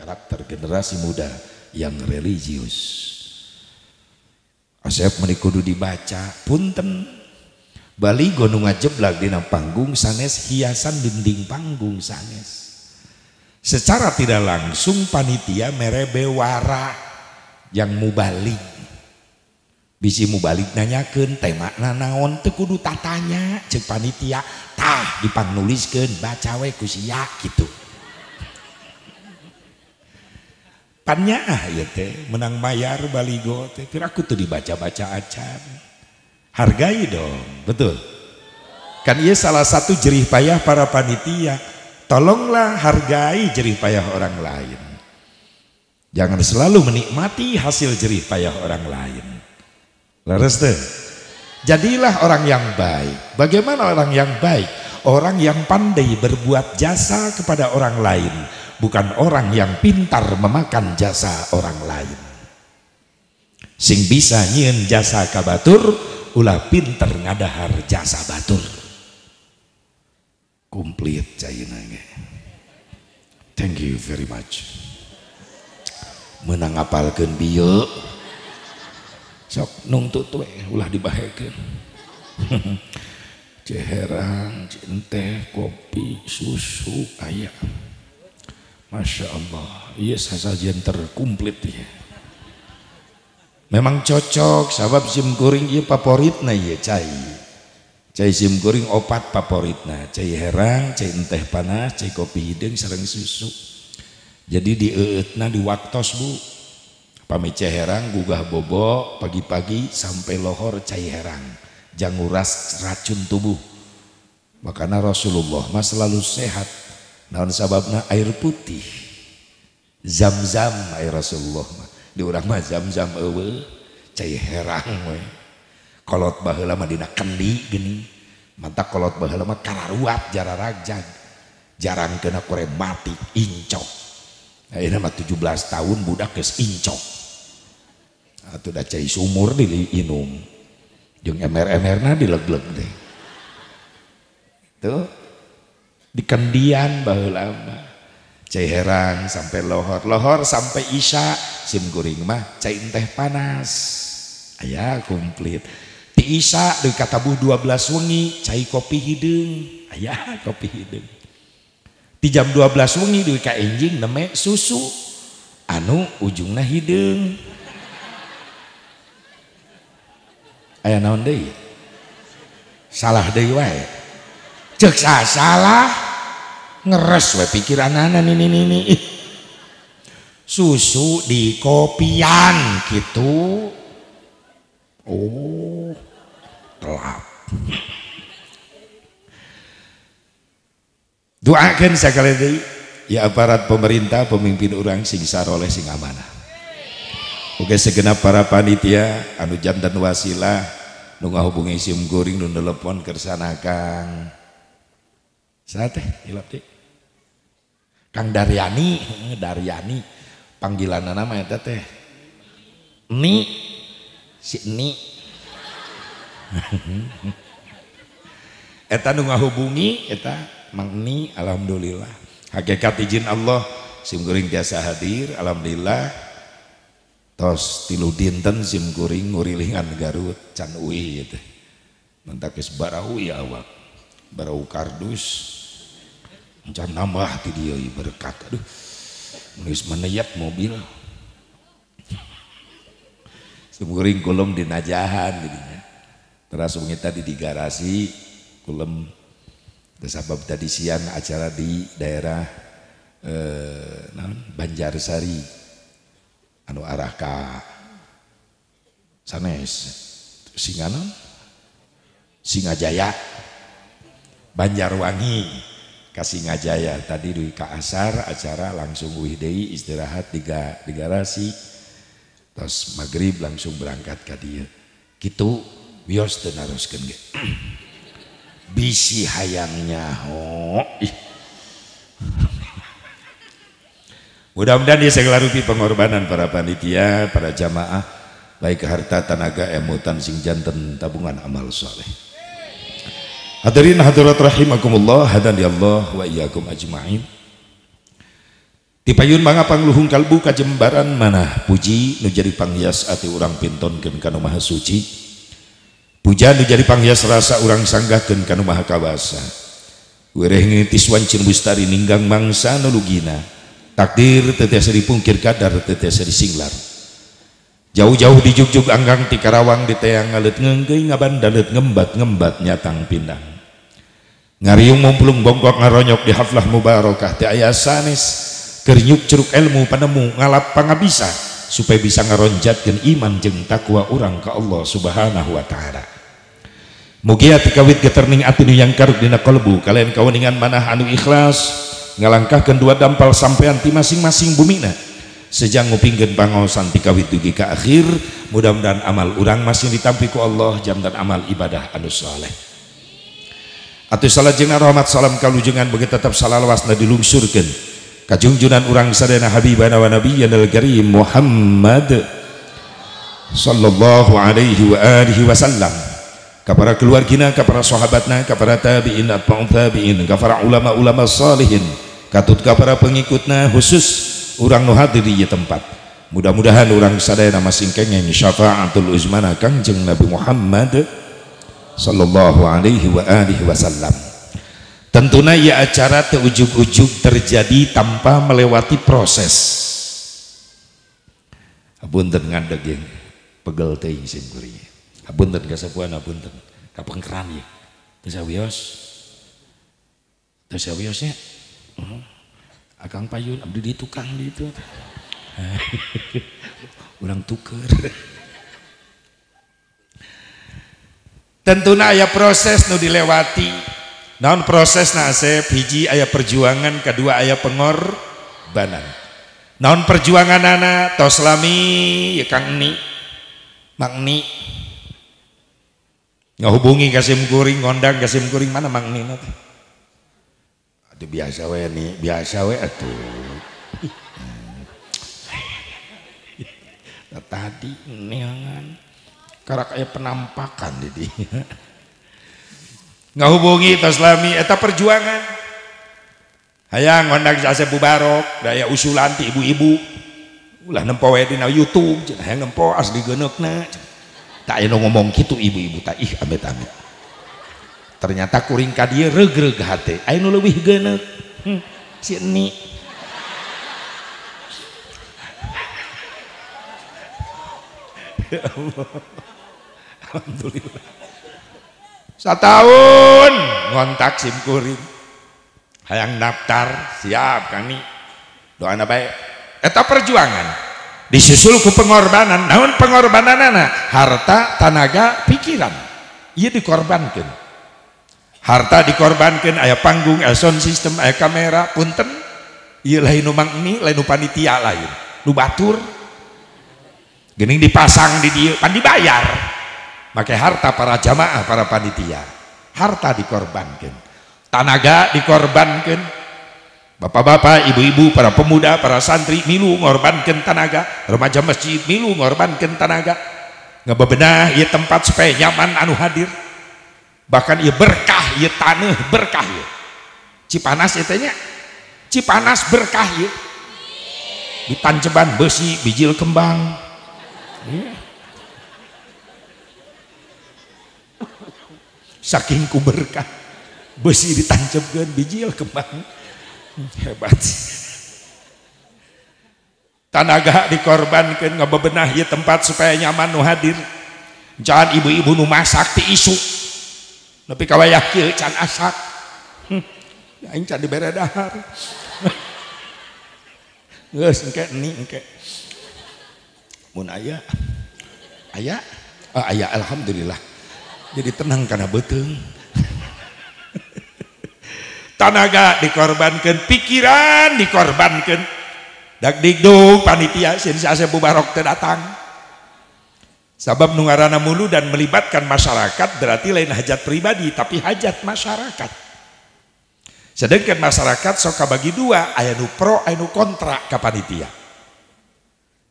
karakter generasi muda yang religius. Asep menikudu dibaca, punten. Bali gonung ajeblak dina panggung sanes hiasan dinding panggung sanes. Secara tidak langsung panitia merebe wara yang mubalik. Bisi mubalik nanyakan tema nanaon tekudu tatanya cek panitia tah baca bacawe kusia gitu. Tanya ah ya teh menang bayar baligo teh kira aku tuh dibaca-baca acan. Hargai dong, betul. Kan ia salah satu jerih payah para panitia. Tolonglah hargai jerih payah orang lain. Jangan selalu menikmati hasil jerih payah orang lain. Leres deh Jadilah orang yang baik. Bagaimana orang yang baik? Orang yang pandai berbuat jasa kepada orang lain bukan orang yang pintar memakan jasa orang lain sing bisa nyian jasa kabatur ulah pinter ngadahar jasa batur komplit cahina thank you very much menang apalkan bio. sok nung tutwe ulah dibahagikan. ceherang, cinteh, kopi, susu, ayam Masya Allah, iya yes, sasajian terkumplit ya. Memang cocok, sebab sim kuring iya favoritnya iya cai. Cai sim kuring opat favoritnya, cai herang, cai teh panas, cai kopi hidung, sereng susu. Jadi di eutna di waktos bu, cai herang, gugah bobo, pagi-pagi sampai lohor cai herang, janguras racun tubuh. Makanya Rasulullah mas selalu sehat, naon sababna air putih zam-zam air Rasulullah di urang mah zam-zam eueuh cai herang we kolot baheula mah dina kendi geni mantak kolot baheula mah kararuat jararagjag jarang kena kore mati incok ayeuna nah, mah 17 tahun budak geus incok atuh ah, da cai sumur diinum jeung mr mr dileg-leg. deh tuh di Kendian baheula cai herang sampai lohor lohor sampai isya sim kuring mah cai teh panas ayah komplit di isya bu dua belas wengi cai kopi hidung ayah kopi hidung di jam belas wengi deui ka enjing neme susu anu ujungnya hidung ayah naon deh salah deh wae cek salah ngeres we pikiran anak ini ini susu di kopian gitu oh telap doakan sekali ini, ya aparat pemerintah pemimpin orang sing saroleh sing amanah Oke segenap para panitia anu jantan wasilah nunggah hubungi sim goring nunggu telepon kersanakan kang darii dariyani panggilananeta ngahubungieta mangni Alhamdulillah hakikat ijin Allah simguring biasa hadir Alhamdulillah tos tilu dinten simguring ngurilingan garut can mentak bara awak bar kardus Jangan nambah di dia iya, berkat aduh menulis meneyat mobil semuring kolom di najahan jadinya terus mengita di garasi kolom. sabab tadi siang acara di daerah eh, Banjarsari anu arah ka sanes singanon Singajaya Banjarwangi kasih ngajaya tadi di Kaasar acara langsung wihdei istirahat tiga di garasi terus maghrib langsung berangkat ke dia gitu bios tenaruskan ge bisi hayangnya ho mudah-mudahan dia rupi pengorbanan para panitia para jamaah baik harta tenaga emutan sing jantan tabungan amal soleh Hadirin hadirat rahimakumullah hadan ya Allah wa iyyakum ajma'in. Tipayun manga pangluhung kalbu kajembaran mana puji nu jadi panghias ati urang pintonkeun kana maha suci. Puja nu jadi panghias rasa urang sanggahkeun kana maha kawasa. Wereh ngitis wancin bustari ninggang mangsa nu lugina. Takdir tetes tiasa dipungkir kadar tetes tiasa disinglar. jauh-jauh di Jugjug Anggang di Karawang di Teang ngalet ngenggei ngaban dalet ngembat ngembat nyatang pindang ngariung mumplung bongkok ngaronyok di haflah mubarakah di ayah sanis ceruk ilmu panemu ngalap pangabisa supaya bisa ngaronjatkan iman jeng takwa orang ke Allah subhanahu wa ta'ala mugia tikawit geterning atinu yang karuk dina kolbu kalian kawaningan manah anu ikhlas ngalangkah kedua dampal sampean ti masing-masing bumi bumina sejak ngupinggen pangosan tikawit dugi ke akhir mudah-mudahan amal orang masih ditampiku Allah jam dan amal ibadah anu soleh atau salah jengan rahmat salam kalau jengan begitu tetap salah lawasna dilungsurkan kajungjunan orang sadana habibana wa nabiyyana al-karim Muhammad sallallahu alaihi wa alihi wasallam kepada keluargina, kepada sahabatna, kepada tabi'in, atba'un tabi'in, kepada ulama-ulama salihin, katut kepada pengikutna khusus orang nu hadir di tempat. Mudah-mudahan orang sadaya nama singkengnya syafaatul uzmana jeng Nabi Muhammad sallallahu alaihi wa alihi wasallam tentunya ya acara terujuk-ujuk terjadi tanpa melewati proses apunten ngandeg yang pegel teing simkulinya abun kasepuan apunten keran ya terus awios terus awiosnya hmm. akang payun abdi di tukang di itu orang tuker tentunya ayah proses nu dilewati namun proses nasib hiji ayah perjuangan kedua ayah pengorbanan non perjuangan anak toslami ya kang ni mang ni ngehubungi kasim kuring kondang kasim kuring mana mang ni nanti aduh biasa we ni biasa we atuh hmm. tadi neangan karena kayak penampakan jadi nggak hubungi taslami eta perjuangan hayang ngondak jasa bubarok daya usulan ti ibu-ibu ulah nempo di dina YouTube cenah hayang nempo asli geneukna tak eno ngomong gitu ibu-ibu tak ih amit-amit ternyata kuring ka dieu regreg hate nu leuwih geuneuk hmm, si eni ya Allah Alhamdulillah. tahun ngontak SIM kuring. Hayang daftar, siap kami. Doana baik. Eta perjuangan. Disusul ku pengorbanan. Namun pengorbanan anak. Harta, tenaga, pikiran. Ia dikorbankan. Harta dikorbankan. Ayah panggung, ayah sound system, ayah kamera. Punten. Ia lain umang ini, lain panitia lain. Lu batur. Gening dipasang di dia. Pan dibayar pakai harta para jamaah para panitia harta dikorbankan tanaga dikorbankan bapak-bapak ibu-ibu para pemuda para santri milu ngorbankan tanaga remaja masjid milu ngorbankan tanaga ngebebenah ya tempat supaya nyaman anu hadir bahkan ia berkah ia tanah berkah ya Cipanas itu iya tanya Cipanas berkah ya di Tanjeban besi bijil kembang Yeah. saking ku berkah besi ditancapkan bijil kembang hebat tanaga dikorbankan ngebebenah ya tempat supaya nyaman nu hadir jangan ibu-ibu nu masak ti isu tapi kalau yakin can asak ya ini can dibere dahar nggak engke ni engke mun aya aya oh, alhamdulillah jadi tenang karena betul. tanaga dikorbankan pikiran dikorbankan dak digdung panitia sini asep bubarok terdatang sabab nungarana mulu dan melibatkan masyarakat berarti lain hajat pribadi tapi hajat masyarakat sedangkan masyarakat soka bagi dua ayah nu pro aya nu kontra ke panitia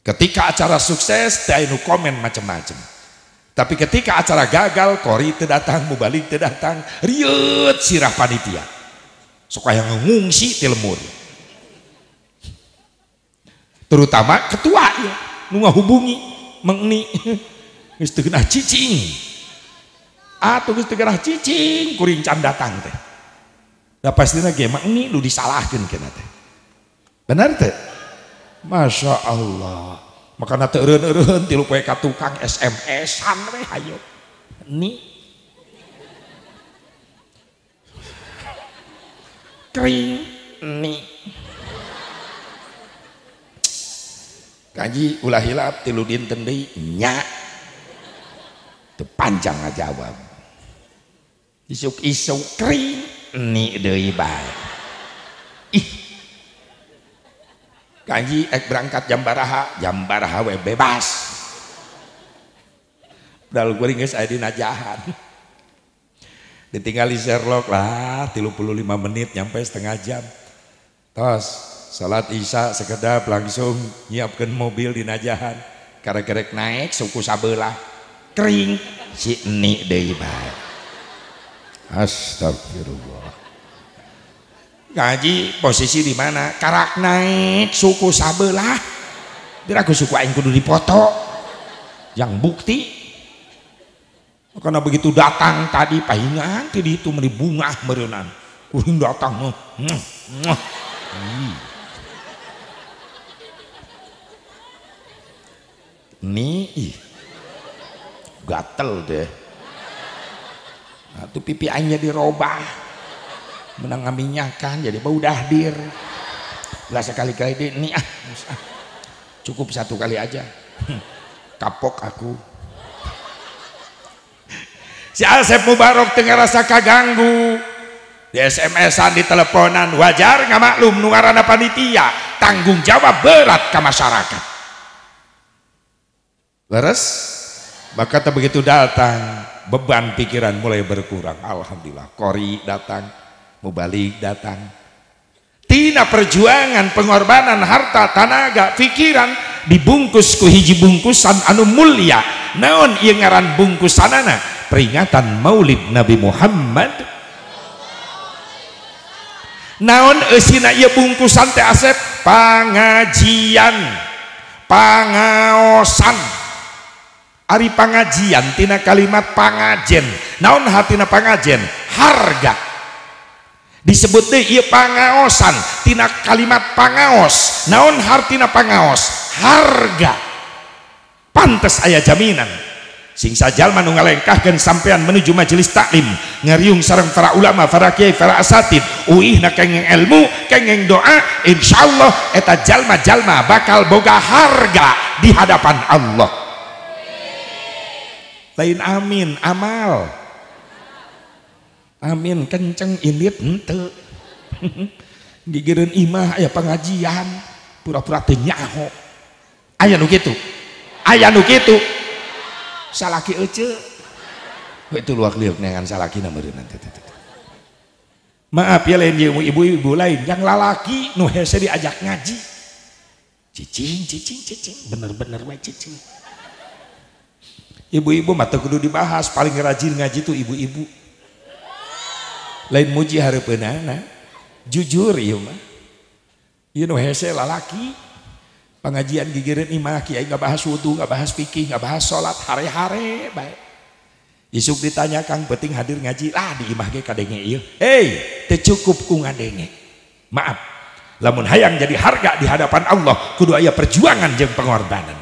ketika acara sukses teh nu komen macam-macam tapi ketika acara gagal kori terdatang, datang mubalik tidak datang riut sirah panitia suka yang ngungsi tilmur terutama ketua ya nunggu hubungi mengni geus kena cicing atau ah, geus kena cicing kuring can datang teh Nah pasti lagi, mengni lu disalahkan kena teh benar teh Masya Allah makanya terun eren tilu poe ka tukang SMS-an we hayo ni kri ni kaji ulah hilap tilu dinten deui nya teu panjang ngajawab isuk-isuk kri ni deui bae ih kanji ek berangkat jam baraha jam baraha we bebas dalu kuring geus aya dina jahan ditinggali Sherlock lah 35 menit nyampe setengah jam tos salat isya sekedap langsung nyiapkan mobil di najahan karek-karek naik suku sabelah kering si eni deui bae astagfirullah ngaji posisi di mana karak naik suku sabelah biar aku suku aing kudu dipoto yang bukti karena begitu datang tadi pahingan tadi itu meri bunga merenan datang mm, nih gatel deh nah, tuh pipi aingnya dirobah menang ngaminyakan jadi bau dahdir lah sekali-kali di ini ah, ah cukup satu kali aja hmm, kapok aku si Asep Mubarok tengah rasa kaganggu di SMS-an di teleponan wajar nggak maklum nuarana panitia tanggung jawab berat ke masyarakat leres maka begitu datang beban pikiran mulai berkurang Alhamdulillah Kori datang Mau balik datang tina perjuangan pengorbanan harta tanaga pikiran dibungkus ku hiji bungkusan anu mulia naon ieu ngaran bungkusanana peringatan maulid Nabi Muhammad naon eusina ieu bungkusan teh asep pangajian pangaosan Ari pangajian tina kalimat pangajen naon hatina pangajen harga disebut deh ia pangaosan tina kalimat pangaos naon hartina pangaos harga pantas ayah jaminan sing sajal manungalengkahkan sampean menuju majelis taklim ngeriung sarang para ulama para kiai para asatid uih na kengeng ilmu kengeng doa insyaallah eta jalma-jalma bakal boga harga di hadapan Allah lain amin amal amin kenceng ilit ente gigirin imah ayah pengajian pura-pura tenyaho ayah nu gitu ayah nu gitu salaki ece itu luak liuk dengan salaki namurin nanti maaf ya lain ibu-ibu lain yang lalaki nu hese diajak ngaji cicing cicing cicing bener-bener baik cicing ibu-ibu mata kudu dibahas paling rajin ngaji tuh ibu-ibu lain muji hari penana jujur iya mah iya no hese lalaki pengajian gigirin imah kiai nggak bahas wudhu gak bahas fikih gak bahas sholat hari-hari baik isuk ditanya kang penting hadir ngaji lah di imah ge kadenge iya hei teh cukup ku ngadenge maaf lamun hayang jadi harga di hadapan Allah kudu ayah perjuangan jeng pengorbanan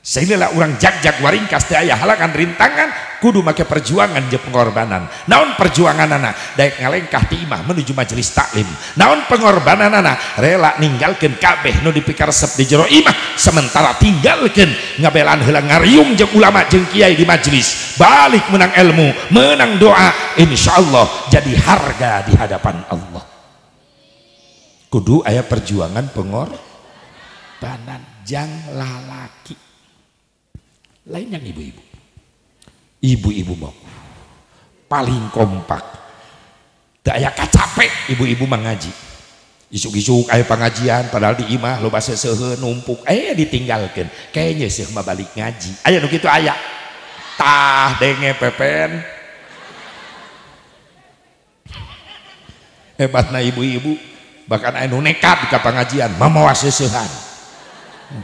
sehingga orang jak-jak waringkas teh aya halangan rintangan kudu make perjuangan jeung pengorbanan naon perjuangan anak daek ngalengkah ti imah menuju majelis taklim naon pengorbanan anak rela ninggalkan kabeh nu dipikar sep di jero imah sementara tinggalkan ngabelan heula ngariung jeung ulama jeng kiai di majelis balik menang ilmu menang doa insyaallah jadi harga di hadapan Allah kudu ayah perjuangan pengorbanan jang lalak lain yang ibu-ibu. Ibu-ibu mau paling kompak. Daya kacapek ibu-ibu mengaji. Isuk-isuk ayah pengajian padahal di imah lo bahasa sehe numpuk eh ditinggalkan kayaknya sih mah balik ngaji ayah begitu ayah tah denge pepen hebatnya ibu-ibu bahkan ayah nekat ke pengajian mamawa sesehan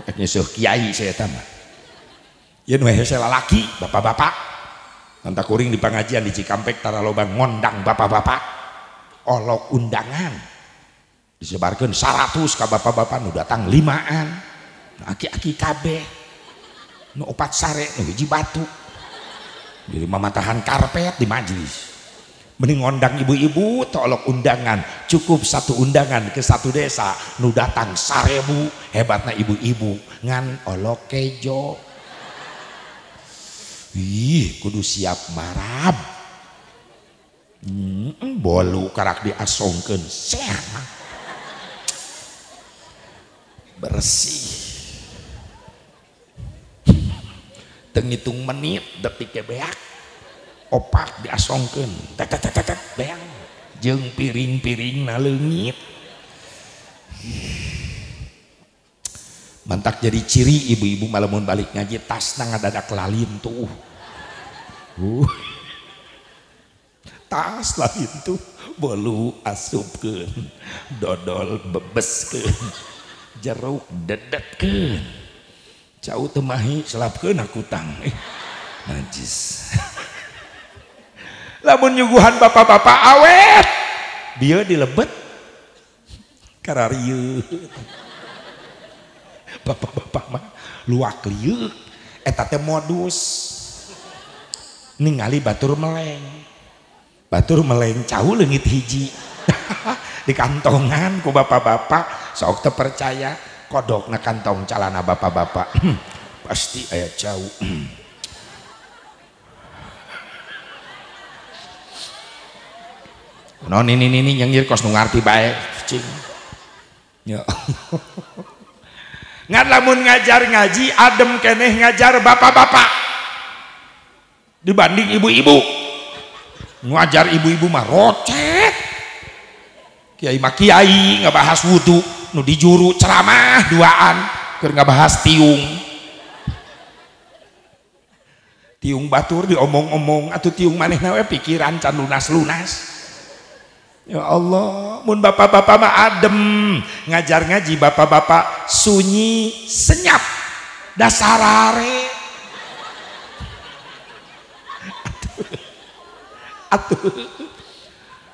kayaknya seh kiai saya tambah ya nu hesela laki bapak-bapak nanta kuring di pengajian di Cikampek lobang ngondang bapak-bapak olok undangan disebarkan 100 ke bapak-bapak nu datang limaan aki-aki kabeh nu opat sare nu hiji batu jadi mematahan karpet di majlis, mending ngondang ibu-ibu tolok undangan cukup satu undangan ke satu desa nu datang sarebu hebatnya ibu-ibu ngan olok kejo ih kudu siap marab hmm, bolu karak diasongkan ser bersih tengitung menit detik kebeak, opak diasongkan tetet tetet beang jeng piring-piring nalengit mantak jadi ciri ibu-ibu malamun balik ngaji tas nang ada dadak lalin tuh Hai tas la itu bollu asup ke dodol bebes ke jeruk dedat ke cauhmahi seap ke nakutang eh najcis lamun yuguhan bapak-bapak awet dia dilebet karary ba-bapak luwak yuk eteta modus ningali batur meleng batur meleng jauh lengit hiji di kantongan ku bapak-bapak sok terpercaya kodok na kantong calana bapak-bapak hmm, pasti ayat jauh hmm. non ini ini nyengir kos nungarti baik cing ya ngan lamun ngajar ngaji adem keneh ngajar bapak-bapak dibanding ibu-ibu ngajar ibu-ibu mah rocek kiai mah kiai nggak bahas wudhu nu dijuru ceramah duaan keur nggak bahas tiung tiung batur diomong-omong atau tiung maneh nawe pikiran can lunas-lunas Ya Allah, mun bapak-bapak mah adem, ngajar ngaji bapak-bapak sunyi, senyap, dasarare. atuh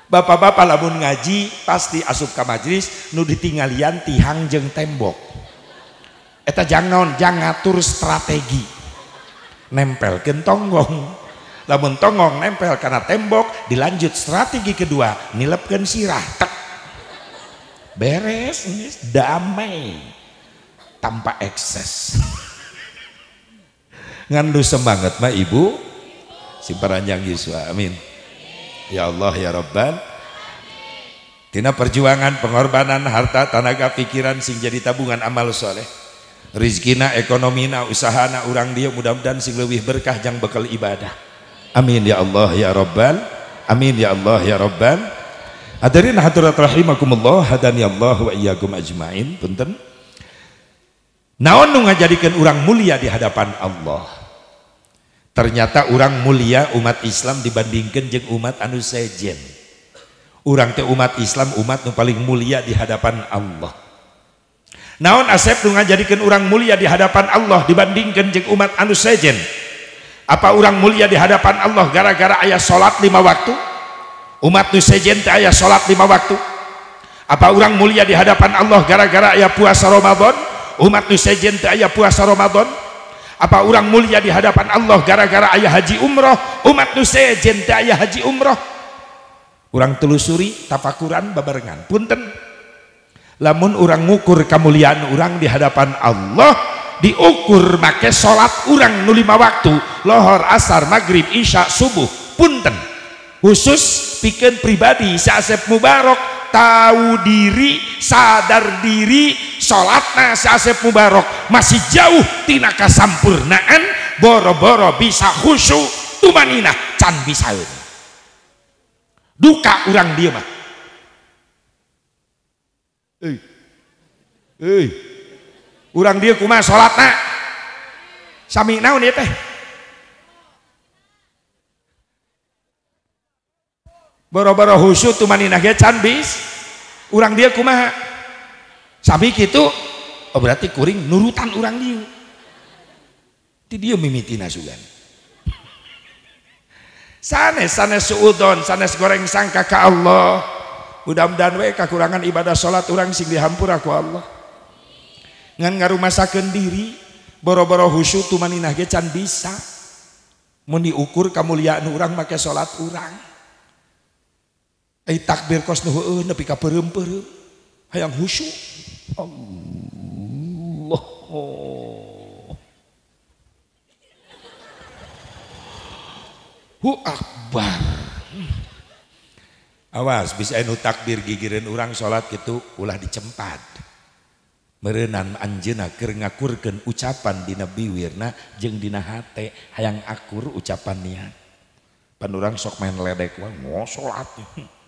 bapak-bapak lamun ngaji pasti asup ke majelis nu ditinggalian tihang jeng tembok eta jangan jangan ngatur strategi nempel tonggong lamun tonggong nempel karena tembok dilanjut strategi kedua nilepkan sirah tek beres damai tanpa ekses ngandu semangat mbak ibu si peranjang Yesua amin ya Allah ya Rabbal Tina perjuangan pengorbanan harta tanaga pikiran sing jadi tabungan amal soleh rizkina ekonomina usahana orang dia mudah-mudahan sing lebih berkah jang bekal ibadah amin ya Allah ya Rabbal amin ya Allah ya Rabbal hadirin hadirat rahimakumullah hadani Allah wa iyyakum ajmain punten naon nu ngajadikeun urang mulia di hadapan Allah ternyata orang mulia umat Islam dibandingkan dengan umat anu sejen orang teh umat Islam umat yang paling mulia di hadapan Allah naon asep nu ngajadikeun orang mulia di hadapan Allah dibandingkan dengan umat anu sejen apa orang mulia di hadapan Allah gara-gara ayah solat lima waktu umat nu sejen teh ayah sholat lima waktu apa orang mulia di hadapan Allah gara-gara ayah puasa Ramadan umat nu sejen teh ayah puasa Ramadan apa orang mulia di hadapan Allah gara-gara ayah haji umroh umat nusaya jente ayah haji umroh orang telusuri tafakuran babarengan punten lamun orang ngukur kemuliaan orang di hadapan Allah diukur make sholat orang nuli waktu lohor asar maghrib isya subuh punten khusus piken pribadi Syasep Mubarok tahu diri sadar diri salat naep pubarok masih jauh tinaka samurnaan boro-boro bisa khus duka urang dia urang dia kuma salat sam na teh boro-boro husu tumanina ge can bis urang dia kumaha sabi kitu oh berarti kuring nurutan urang dia ti dia mimitina sugan sanes sanes suudon sanes goreng sangka ka Allah mudah-mudahan we kekurangan ibadah salat urang sing dihampura ku Allah ngan ngarumasakeun diri boro-boro husu tumanina ge can bisa mun diukur lihat urang pakai salat urang angsy om awas bisa en hutak bir giggirin urang salat itu ulah dicempa merenan anjena ke ngakur ke ucapan di nabi wirna jeung dinahati hayang akur ucapan ni panurang sok main ledek uwang ngo salat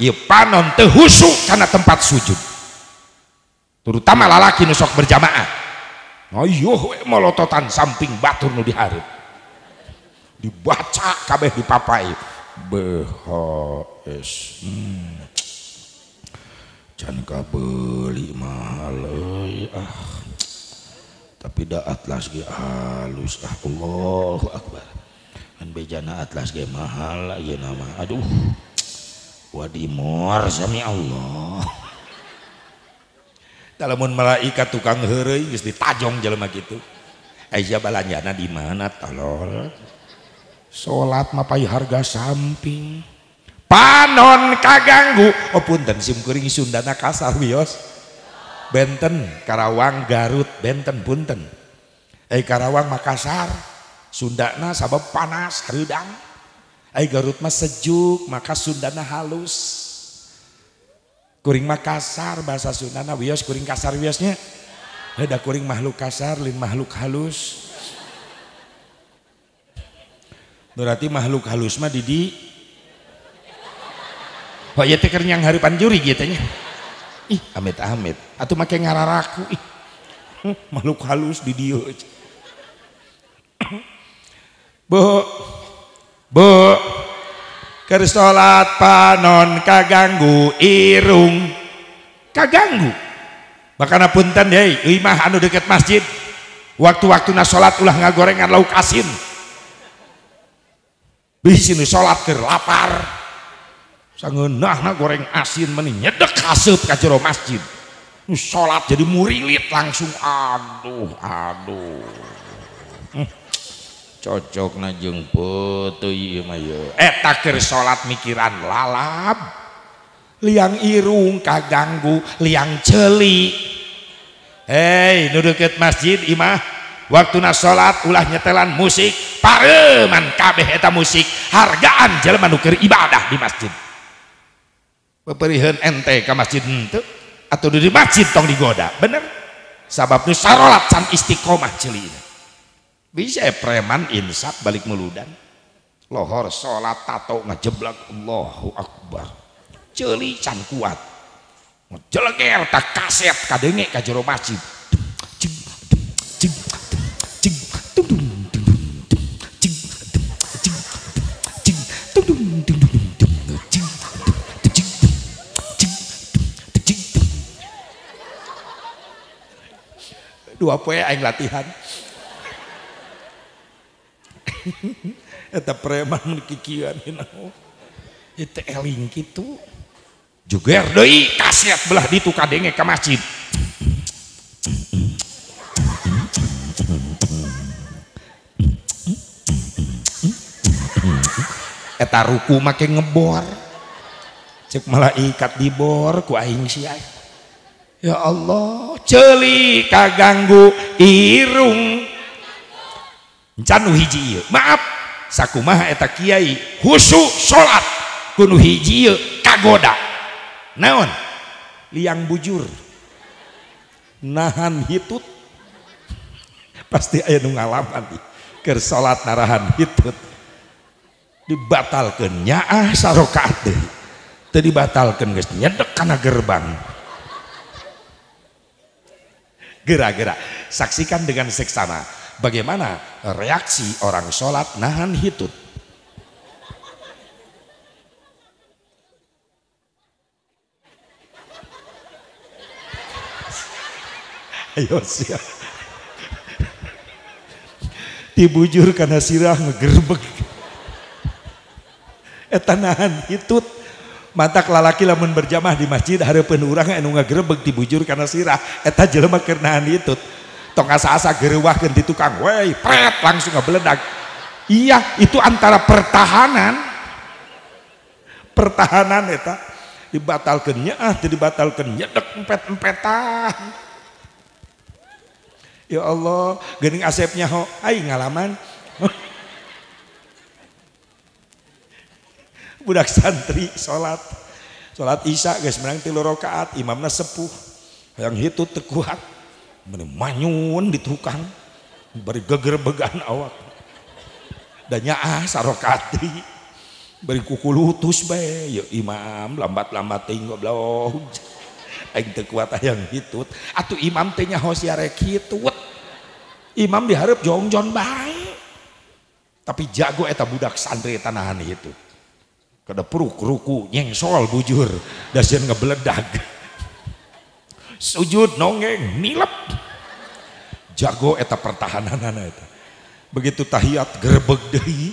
iya panon tehusu karena tempat sujud terutama lalaki nusok berjamaah ayuh iya, molototan samping batur nu diharap dibaca kabeh dipapai BHS hmm. can beli mahal ah tapi da atlas ge halus ah Allahu akbar kan bejana atlas ge mahal ayeuna mah aduh Wadimor sami Allah Talamun malaikat tukang heureuy geus ditajong jelema kitu. Aisyah balanjana di mana tolol? Salat mapai harga samping. Panon kaganggu. Oh punten sim kuring Sundana kasar wios. Benten, Karawang, Garut, Benten punten. Eh Karawang Makassar. Sundana sabab panas, hareudang Ayo Garut mah sejuk, maka Sundana halus. Kuring mah kasar bahasa Sundana, wios kuring kasar wiosnya. Ada kuring makhluk kasar, lin makhluk halus. Berarti makhluk halus mah didi. Oh iya tekernya yang hari panjuri gitu nya. Ih, amit amit. Atau make ngararaku. Ih. Makhluk halus Didi dieu. Bu, Bu, Keris salat panon kaganggu irung kaganggu. Bahkan punten deui euy mah anu deket masjid. Waktu-waktuna salat ulah ngagorengan lauk asin. Bih sini salat Sange nah Sangeunahna goreng asin meni nyedek asup ka jero masjid. Sholat jadi murilit langsung aduh aduh. Hmm. Eh, salat mikiran lalap liang irung kaganggu liang celi He duket masjid Imah waktu na salat ulah nyetelan musik pareman kabeh heta musik hargagaan Jeman nukir ibadah di masjid peperihan enteK masjid atau du masjid Tong digoda bener sabab salalat sang Istiqomah celi bisa ya preman insap balik meludan lohor sholat tato ngejeblak Allahu Akbar celi can kuat ngejeleger tak ya, kaset kadenge ka jero masjid dua poe aing latihan Eta preman kikian Itu eling gitu. Juga deui kasiat belah ditu kadenge ke masjid. Eta ruku makin ngebor. Cek malah ikat dibor ku aing sia. Ya Allah, celi kaganggu irung maafkueta Kyai khu salat kagodaon liang bujur nahanut pasti aya Ker salat narahan dibatal kenya dialnya dekana gerbang gera-gera saksikan dengan seksana. bagaimana reaksi orang sholat nahan hitut. Ayo siap. Dibujur karena sirah ngegerbek. Eta nahan hitut. Mata lalaki lamun berjamah di masjid harapan orang anu ngegerbek dibujur karena sirah. Eta jelema keur nahan hitut tong asa-asa gerewah ganti tukang woi pret langsung ngebeledak iya itu antara pertahanan pertahanan eta dibatalkannya ah dibatalkan nyedek empet-empetan ya Allah gening asepnya ho aing ngalaman budak santri sholat sholat isya guys menang tilu rokaat imamnya sepuh yang itu terkuat manyun di tukang beri geger began awak dan nyaa sarokati beri kuku lutus be, ya imam lambat-lambat tinggal bloh aing teu kuat itu, hitut imam teh nyaho siarek hitut imam diharap jongjon baik, tapi jago eta budak santri tanahan itu kada peruk ruku nyengsol bujur dasieun ngebeledag sujud nongeng jago eteta pertahananan itu begitu tahiyat grebeg dehi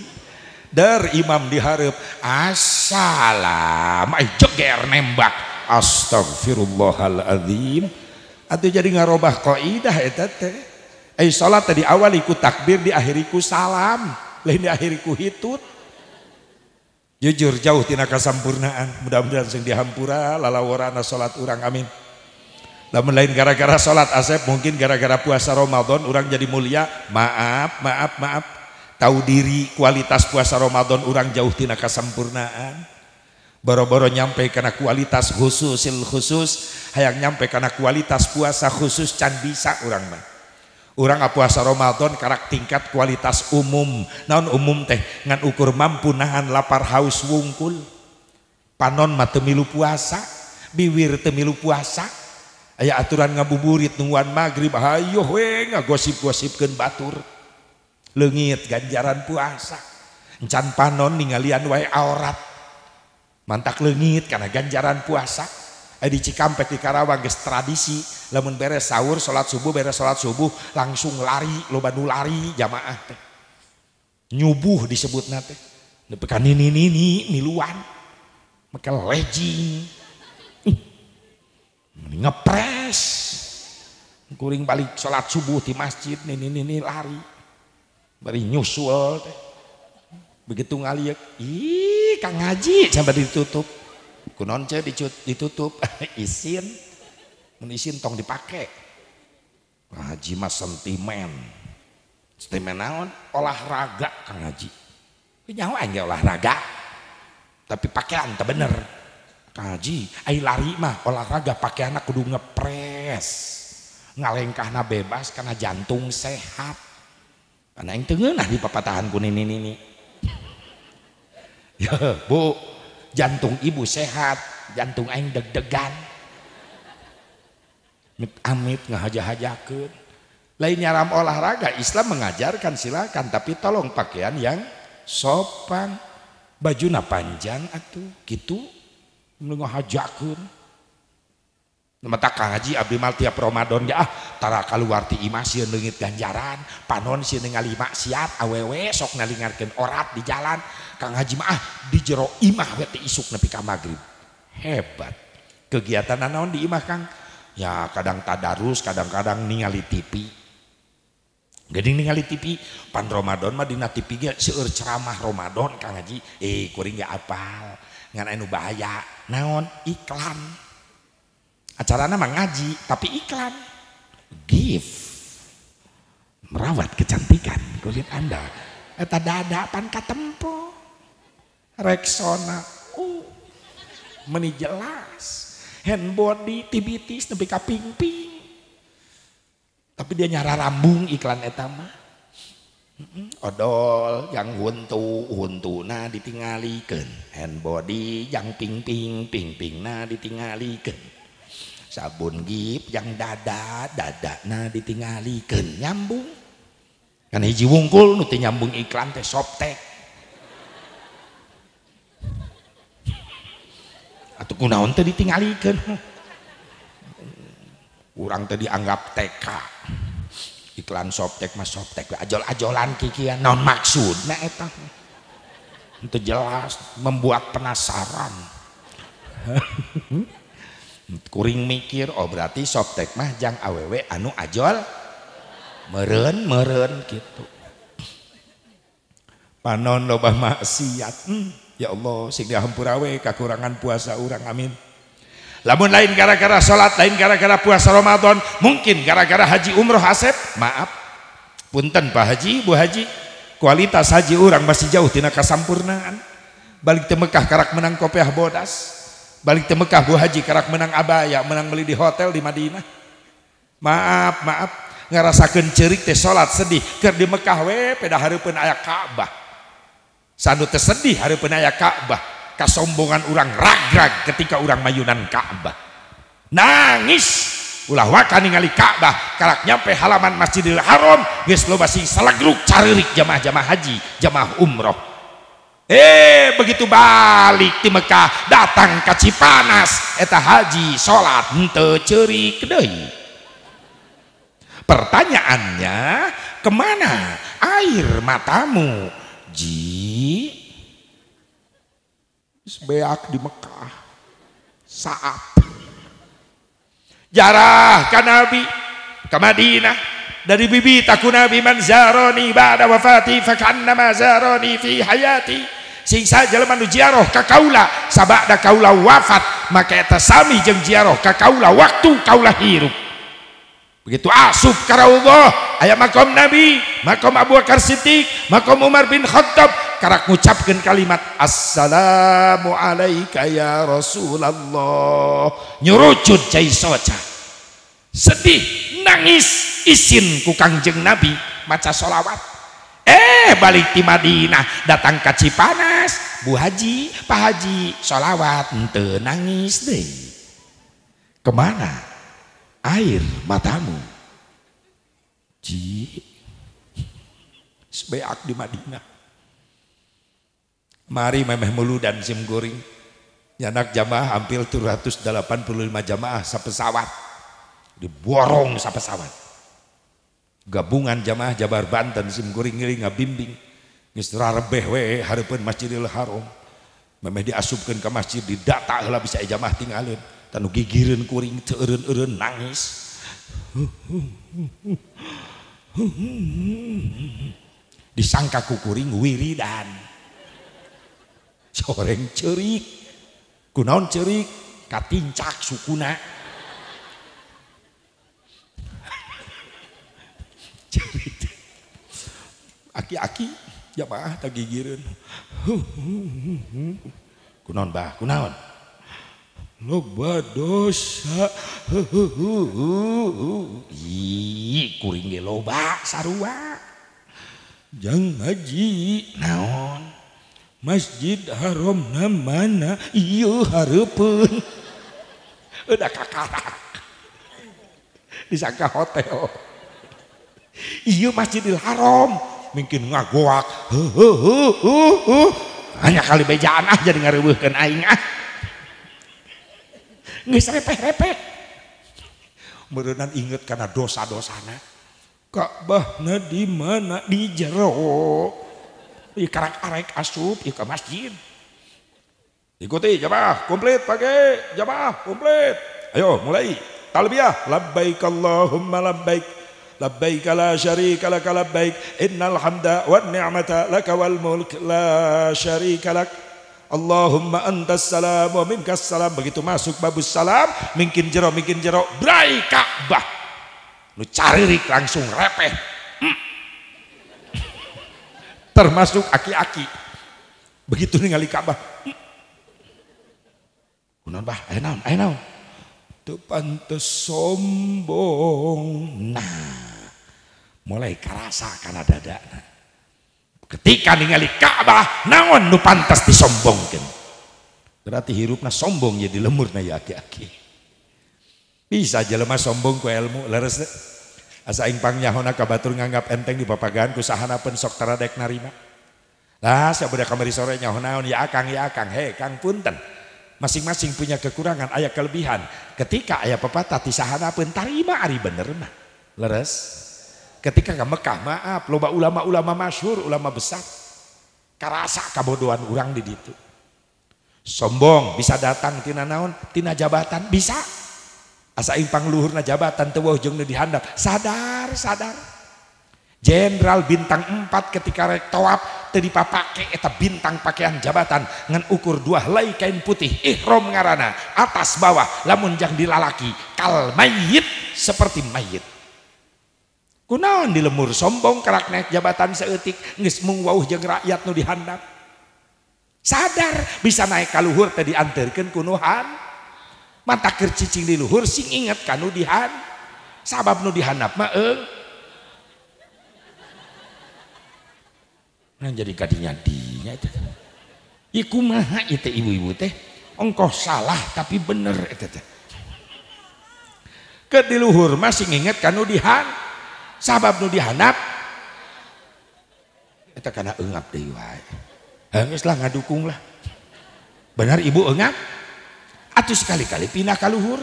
dari Imam diharap assalm joger nembak as jadi ngadah salat tadi awaliku takdir di akhiriku salam di akhiriku hit jujur jauhtina kasamurnaan mudah-mudahan sing dihampura lalawarana salat urang Amin Namun lain gara-gara sholat Asep mungkin gara-gara puasa Ramadan orang jadi mulia. Maaf, maaf, maaf. Tahu diri kualitas puasa Ramadan orang jauh tina kesempurnaan. Boro-boro nyampe karena kualitas khusus sil khusus, hayang nyampe karena kualitas puasa khusus can bisa orang mah. Orang puasa Ramadan karak tingkat kualitas umum. Naon umum teh ngan ukur mampu nahan lapar haus wungkul. Panon mah temilu puasa, biwir temilu puasa, aya aturan ngabuburit nuan magrib bahayo we nga gosip-sip ke batur lenggit ganjaran puasa nchan panon ningali wa aurat mantak lenggit karena ganjaran puasa dici kampek di Karawag tradisi le bere sahur salat subuh bere salat subuh langsung lari lobanul lari jamaah nyubuh disebut natekan milan leji ngepres kuring balik sholat subuh di masjid nini nini lari beri nyusul begitu ngaliak ih kang ngaji sampai ditutup kunonce ditutup isin mengisi tong dipakai haji mas sentimen sentimen naon olahraga kang ngaji nyawa olahraga tapi pakaian tak bener Kaji, ayo lari mah olahraga pakai anak kudu ngepres. na bebas karena jantung sehat. Karena yang tengenah di papatahan kuning ini ini. Ya, bu, jantung ibu sehat, jantung aing deg-degan. Amit ngehaja-hajakeun. Lain nyaram olahraga, Islam mengajarkan silakan, tapi tolong pakaian yang sopan. Bajuna panjang atau gitu ji Ab tiap Romadhon yati ah, ganjaran panhomakat awewe sok nalingarkan orat di jalan Kang hajimah ah, di jero Imah is magrib hebat kegiatanon dimah ya kadang takus kadang-kadang ningali tipi ningali tip Romadhon Madina tip seu ceramah Romadhon Kang ngaji eh nggak a apa bay naon iklan acaranya mah ngaji tapi iklan gift merawat kecantikan kulit anda eta dada pan katempo reksona uh meni jelas hand body tibitis tapi kaping ping tapi dia nyara rambung iklan eta odol yang untu untu na ditingaliken hand body yang ping ping ping ping na ditingaliken sabun gi yang dada dada na ditingali ke nyambung iji wungkul nu nyambung iklantes sob ditinggalikan urang dianggap tekak iklan softtek mas softtek ajol-ajolan kikian non maksud nah eta itu jelas membuat penasaran kuring mikir oh berarti softtek mah jang aww anu ajol meren meren gitu panon loba maksiat hmm. ya Allah sing dihampurawe kekurangan puasa orang amin Lamun lain gara-gara sholat, lain gara-gara puasa Ramadan, mungkin gara-gara haji umroh asep, maaf. Punten Pak Haji, Bu Haji, kualitas haji orang masih jauh tina kasampurnaan. Balik ke Mekah karak menang kopiah bodas. Balik ke Mekah Bu Haji karak menang abaya, menang beli di hotel di Madinah. Maaf, maaf, ngerasakan cerik teh sholat sedih. Ker di Mekah pada hari pun ayah Ka'bah. Sandu tersedih pun ayah Ka'bah kesombongan orang ragrag ketika orang mayunan Ka'bah nangis ulah waka ningali Ka'bah karak nyampe halaman Masjidil Haram geus loba sing salagruk caririk jamaah-jamaah haji jamaah umroh eh begitu balik di Mekah datang ke Cipanas eta haji sholat ente ceri kedai. pertanyaannya kemana air matamu ji Beak di Mekah. Saat. Jarah ke Nabi. Ke Madinah. Dari Bibi aku Nabi man zaroni ba'da wafati nama zaroni fi hayati. Sing jalan manu jiaroh ke kaula. Sabak da kaula wafat. Maka eta sami jeng jiaroh ke kaula waktu kaula hirup. Begitu asup karawuh ayah makom Nabi, makom Abu akar Siddiq, makom Umar bin Khattab karak ngucapkan kalimat assalamu alaika ya Rasulullah. Nyurucud cai soca. Sedih, nangis, isin ku Kangjeng Nabi maca solawat. Eh balik di Madinah datang ke Cipanas, Bu Haji, Pak Haji, solawat, ente nangis deh. Kemana? air matamu. Ji. Sebeak di Madinah. Mari memeh mulu dan sim goring. Nyanak jamaah hampir 785 jamaah sepesawat. Diborong sepesawat. Gabungan jamaah Jabar Banten sim goring ngiri ngabimbing. Ngisra rebeh we harapun masjidil haram. Memeh diasupkan ke masjid didata lah bisa e jamaah tinggalin karenakuring nangis disangka kukuring wiri dan soreng cerik kunnaon cerik katincak su kuna aki-aki ya kunon kunawan lo do jangan ngaji naon masjid haram ha disa ke hotel masjid Haramkin nga goak hanya kali beja ah jangan ngauhkan aat Geus repek-repek. Merenan inget karena dosa-dosana. Ka'bahna di mana? Di jero. Di karak-arek asup di ka masjid. Ikuti jamaah, komplit pakai jamaah, komplit. Ayo mulai. Talbiyah, labbaik Allahumma labbaik. Labbaik la syarika lak labbaik. Innal hamda wan ni'mata lak wal mulk la syarika lak. Allahumma antas salam wa minkas salam begitu masuk babus salam mingkin jero mingkin jero brai Ka'bah lu cari langsung repeh hmm. termasuk aki-aki begitu ngali Ka'bah hmm. kunan bah ayo naon ayo naon teu pantes sombong nah mulai kerasa karena nah ketika ningali Ka'bah naon nu pantas disombongkan berarti hirupna sombong jadi ya lemur na ya aki-aki bisa jelema sombong ku ilmu leres asa aing pangyahona kabatur nganggap enteng di papagan ku sahana sok taradek narima lah sabudak kamari sore nyahonaon ya akang ya akang he kang punten masing-masing punya kekurangan ayah kelebihan ketika ayah pepatah di tisahana pun tarima ari bener mah leres ketika ke Mekah maaf loba ulama-ulama masyhur ulama besar kerasa kebodohan orang di situ. sombong bisa datang tina naon tina jabatan bisa asa luhur na jabatan teu weuh di dihandap sadar sadar jenderal bintang 4 ketika rek toap teu eta bintang pakaian jabatan dengan ukur dua helai kain putih ihrom ngarana atas bawah lamun jang dilalaki kal mayit seperti mayit kunaon di lemur sombong kerak naik jabatan seetik ngis mung wauh jeng rakyat nu dihandap sadar bisa naik kaluhur tadi anterkan kunuhan mata kercicing di luhur sing inget kanu dihan sabab nu dihandap ma eh. nah jadi kadinya dinya itu iku maha itu ibu-ibu teh ongkoh salah tapi bener itu teh ke di luhur masih inget kanu dihan sabab nu dihanap, kita karena engap deui wae hanggeus lah ngadukung lah benar ibu engap, atau sekali-kali pindah ka luhur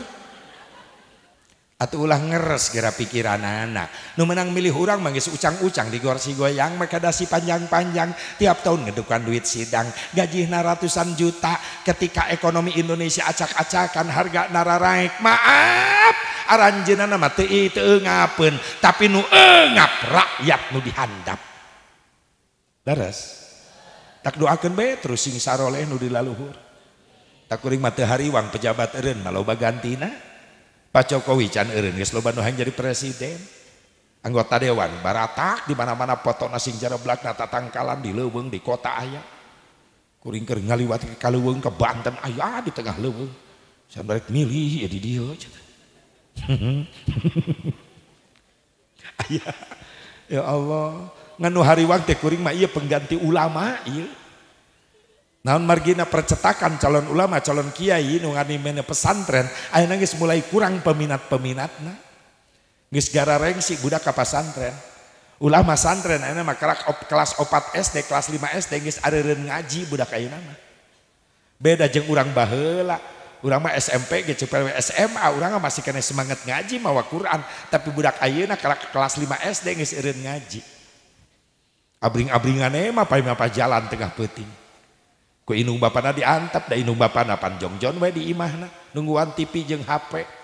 ulang ngeres gera pikiran nana nu menang milih hurang manggis uucang-ucang di gorsi goyang makai panjang-panjang tiap tahun gedukan duit sidang gajih na ratusan juta ketika ekonomi Indonesia acak-acakan harga dara raik maaf aranjena itu tapi nup rakyat Nu dihandap taktru singleh diluhur taking matahari uwang pejabatren Malubagagantina punya Pak Jokowi Can menjadi presiden anggota dewan Barta dimana-mana potok nasingjarobla tangkalan di Leweng di kota Ayh kuring ngaliwat kalweng ke Banten aya di tengahweng milih ya Allah nganu Har Waing pengganti ulama il naon margina percetakan calon ulama calon Kiai nuungani mene pesantren nangis mulai kurang peminat peminat naisgarareng sidak pesantren ulama pesantren en makalak op kelas obat SD kelas 5Sngis ngajidak beda jeng urang bah ulama SMPcw SMA u masih semangat ngaji mawa Quran tapi budak aak kelak kelas 5S dengis i ngaji abring-abringapa e jalan tengah peting ku inung bapana diantap da inung bapana panjongjon we di imahna nungguan tipi jeng HP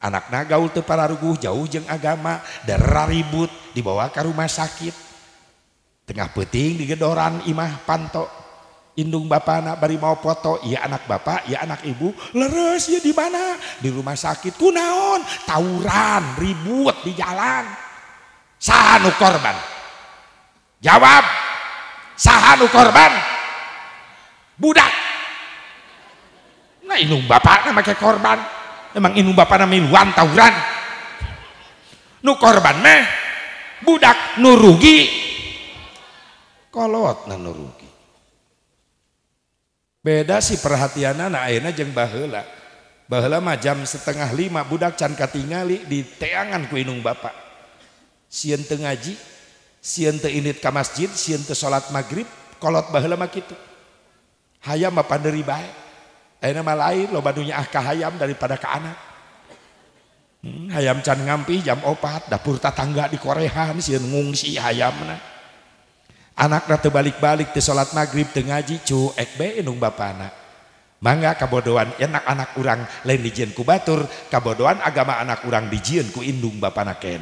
Anak gaul teu pararuguh jauh jeng agama darah ribut dibawa ke rumah sakit tengah peting digedoran imah panto indung bapana bari mau foto iya anak bapak iya anak ibu leres ya di mana di rumah sakit kunaon tawuran ribut di jalan sahanu korban jawab sahanu korban dak Hai nah Inung ba pakai korban emang Inung Bapak naminanran nu korban budak nur rugikolot rugi Hai bedasi perhatian anak-ak jeng bahela Bahalam setengah lima budak cankaingali di teangan ku Inung Bapak siente ngaji siente iniit kam masjid siente salat magribkolot Ba itu hayaam ba dari baik lobadunyakah hayam ah daripada ke anak hmm, haym can ngampi jam opat dapurta tangga di Korehan muungsi ayaam anak ratu balik-balik di salat magrib dengan ngaji cu ba mangga kabodohan enak-anak kurang lain di kubatur kabodohan agama anak kurang diji ku inndung ba anak keeh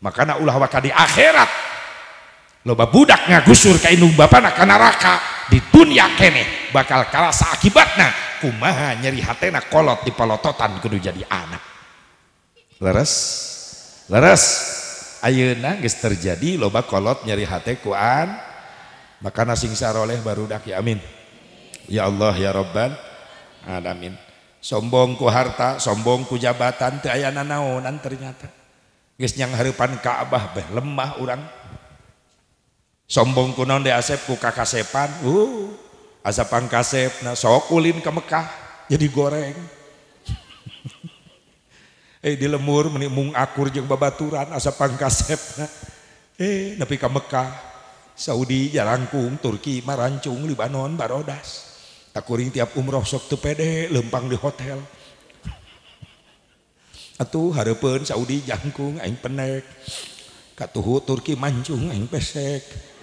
makanak ulahwak di akhirat loba budak nga gusur ke inung ba anak karena raka di dunia kene bakal kerasa akibatnya kumaha nyeri hatena kolot di palototan kudu jadi anak leres leres ayeuna geus terjadi loba kolot nyeri hate kuan maka nasing saroleh baru daki ya amin ya Allah ya Robban alamin sombong ku harta sombong ku jabatan teu aya naonan ternyata geus nyang harapan Ka'bah beh lemah orang sombong kuno di asep ku kakasepan uh asapang kasep nah sok ulin ke Mekah jadi goreng eh di lemur meni akur jeung babaturan asapang kasep nah. eh nepi ke Mekah Saudi jarangkung Turki Marancung Libanon Barodas takuring tiap umroh sok teu pede lempang di hotel atuh harapan Saudi jangkung aing penek katuhu Turki mancung aing pesek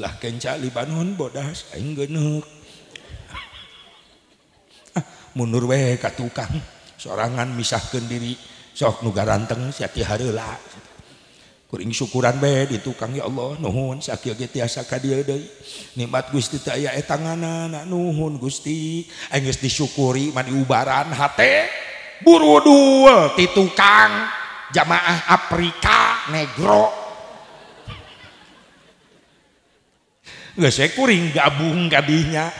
lah kenca libanun bodasmundur we ka tukang songan misken diri sok nugaraantenghaela Kuring syukuran ditukang ya Allah nuhunasa ka ni tanganan nuhun guststisti syukuri manbarran burdul titukang jamaah Afrika Negro. nggak saya kuring gabung kadinya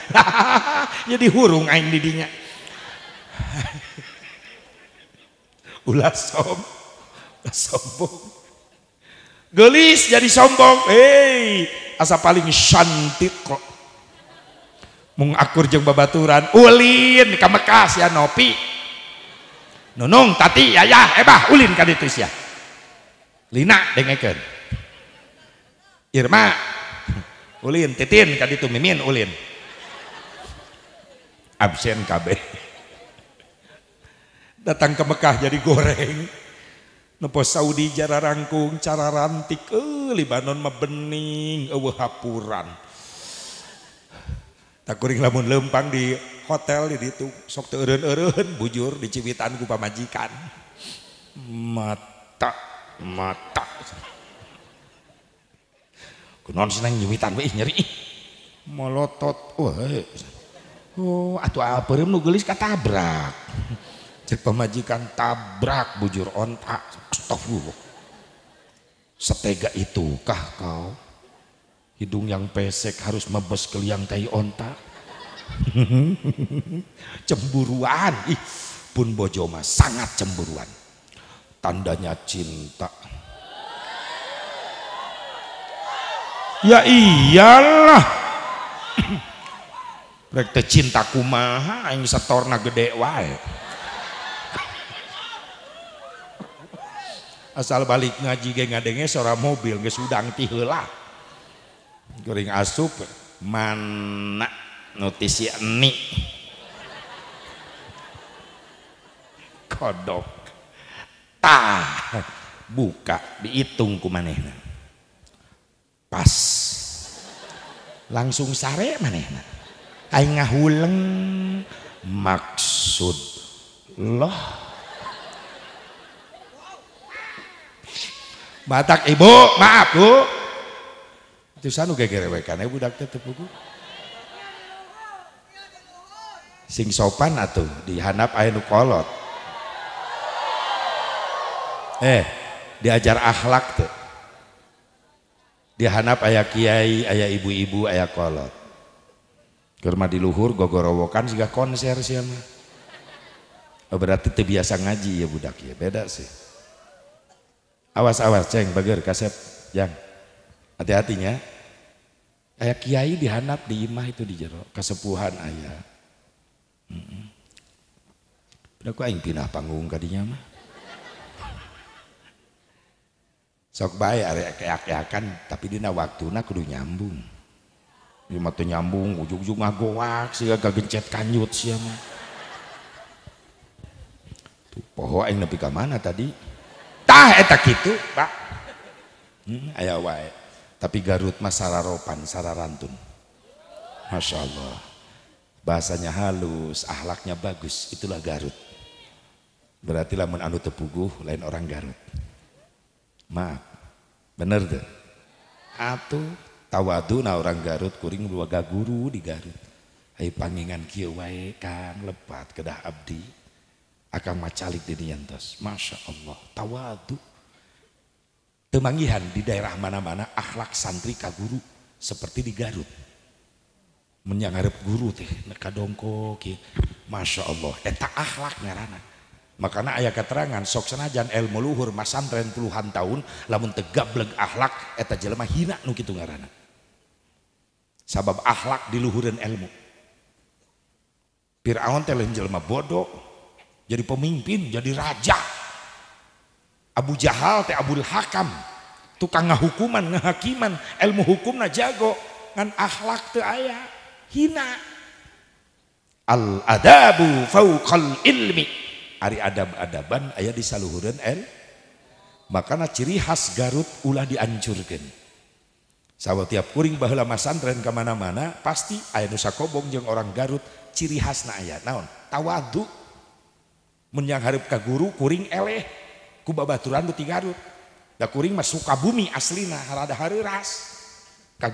jadi hurung aing didinya ulah som sombong gelis jadi sombong hei asa paling cantik kok mung akur jeung babaturan ulin ka Mekas ya Nopi Nunung Tati Yayah eh, Ebah ulin ka ditu sia Lina dengekeun Irma Ulin, titin kadi itu mimin ulin. Absen KB. Datang ke Mekah jadi goreng. nopo Saudi cara rangkung, cara rantik, eh Libanon mah bening, eueuh tak kuring lamun lempang di hotel di itu sok teureun eureun bujur di ku pamajikan. Mata, mata. Kunon seneng nyuwitan, weh nyeri. Molotot wah, Oh, atuh aperem nu geulis katabrak. Cek pemajikan tabrak bujur ontak. Astagfirullah. Setega itu kah kau? Hidung yang pesek harus mebes ke liang tai onta. cemburuan. Ih, pun bojo mah sangat cemburuan. Tandanya cinta. ya iyalah rek teh cinta kumaha aing setorna gede wae asal balik ngaji ge ngadenge sora mobil geus udang ti heula geuring asup mana notisi eni kodok tah buka dihitung kumanehna Pas. Langsung sare mana Aing ngahuleng maksud loh. Batak ibu, maaf bu. Itu sanu gegerewekan ibu dak tetep bu. Sing sopan atau dihanap ayah nukolot Eh, diajar akhlak tuh dihanap ayah kiai ayah ibu-ibu ayah kolot kerma di luhur gogorowokan sehingga konser siapa oh, berarti terbiasa ngaji ya budak ya beda sih awas-awas ceng bager kasep yang hati-hatinya ayah kiai dihanap di imah itu di jero kesepuhan ayah mm -mm. Udah kok yang pindah panggung kadinya mah sok baik arek keak-keakan tapi dina waktuna kudu nyambung ieu mah nyambung ujug-ujug ngagoak agak gencet kanyut sih. mah tuh poho aing nepi ka mana tadi tah eta kitu pak hmm, aya wae tapi Garut mah sararopan sararantun Masya Allah bahasanya halus ahlaknya bagus itulah Garut berarti lamun anu tepuguh lain orang Garut maaf Bener deh Atu tawadu na orang Garut kuring keluarga guru di Garut. Hai pangingan kieu wae Kang lebat kedah abdi. akan macalik di diantos. Masya Allah tawadu. temangihan di daerah mana-mana akhlak santri ka guru seperti di Garut. Menyangarep guru teh kadongkok ya. Masya Allah. Eta akhlak ngarana makanya ayah keterangan sok senajan ilmu luhur masantren puluhan tahun lamun bleg ahlak eta jelema hina nu kitu ngarana. sabab ahlak diluhurin ilmu Fir'aun teh lain jelema bodoh jadi pemimpin jadi raja Abu Jahal teh Abdul Hakam tukang ngahukuman ngahakiman ilmu hukumna jago ngan ahlak teu ayah hina al adabu fauqal ilmi ada-adaban aya di salhururan makanan ciri khas Garut ulah diancurkan saw tiap puring bahlama sanren kemana-mana pasti ayat nu sa kobong jeung orang garut ciri khas na ayat naon tawadhu menyangharp ka guru kuring kubabaturan Garutkabumi aslina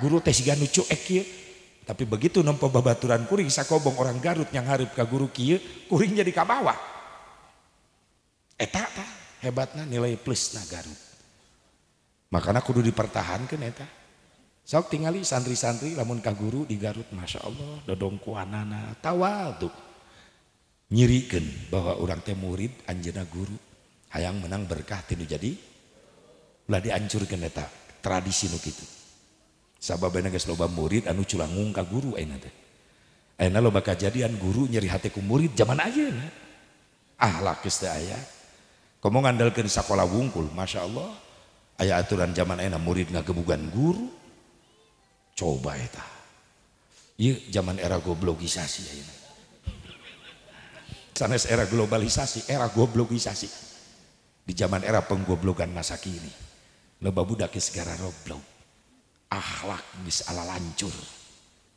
gurutes tapi begitu pembabaturan kuringkobong orang garutnya ngap ka guru Ki kuringnya di Kawa eta eh, ta hebatnya nilai plus na Garut makanya kudu dipertahankan eta eh, sok tinggali santri-santri lamun ka guru di Garut Masya Allah dodong kuanana tawadu nyirikan bahwa orang teh murid anjena guru hayang menang berkah tinu jadi lah dihancurkan eta eh, tradisi nu kitu sababana geus loba murid anu culangung ka guru ayeuna teh ayeuna loba kajadian guru nyeri hati ku murid zaman ayeuna ahlak geus teu aya kamu ngandalkan sekolah wungkul Masya Allah ayat aturan zaman enak murid nggak kebugan guru coba eta iya zaman era goblokisasi ya ini. Iya. sanes era globalisasi era goblokisasi di zaman era penggoblokan masa kini loba budak segara roblok akhlak mis ala lancur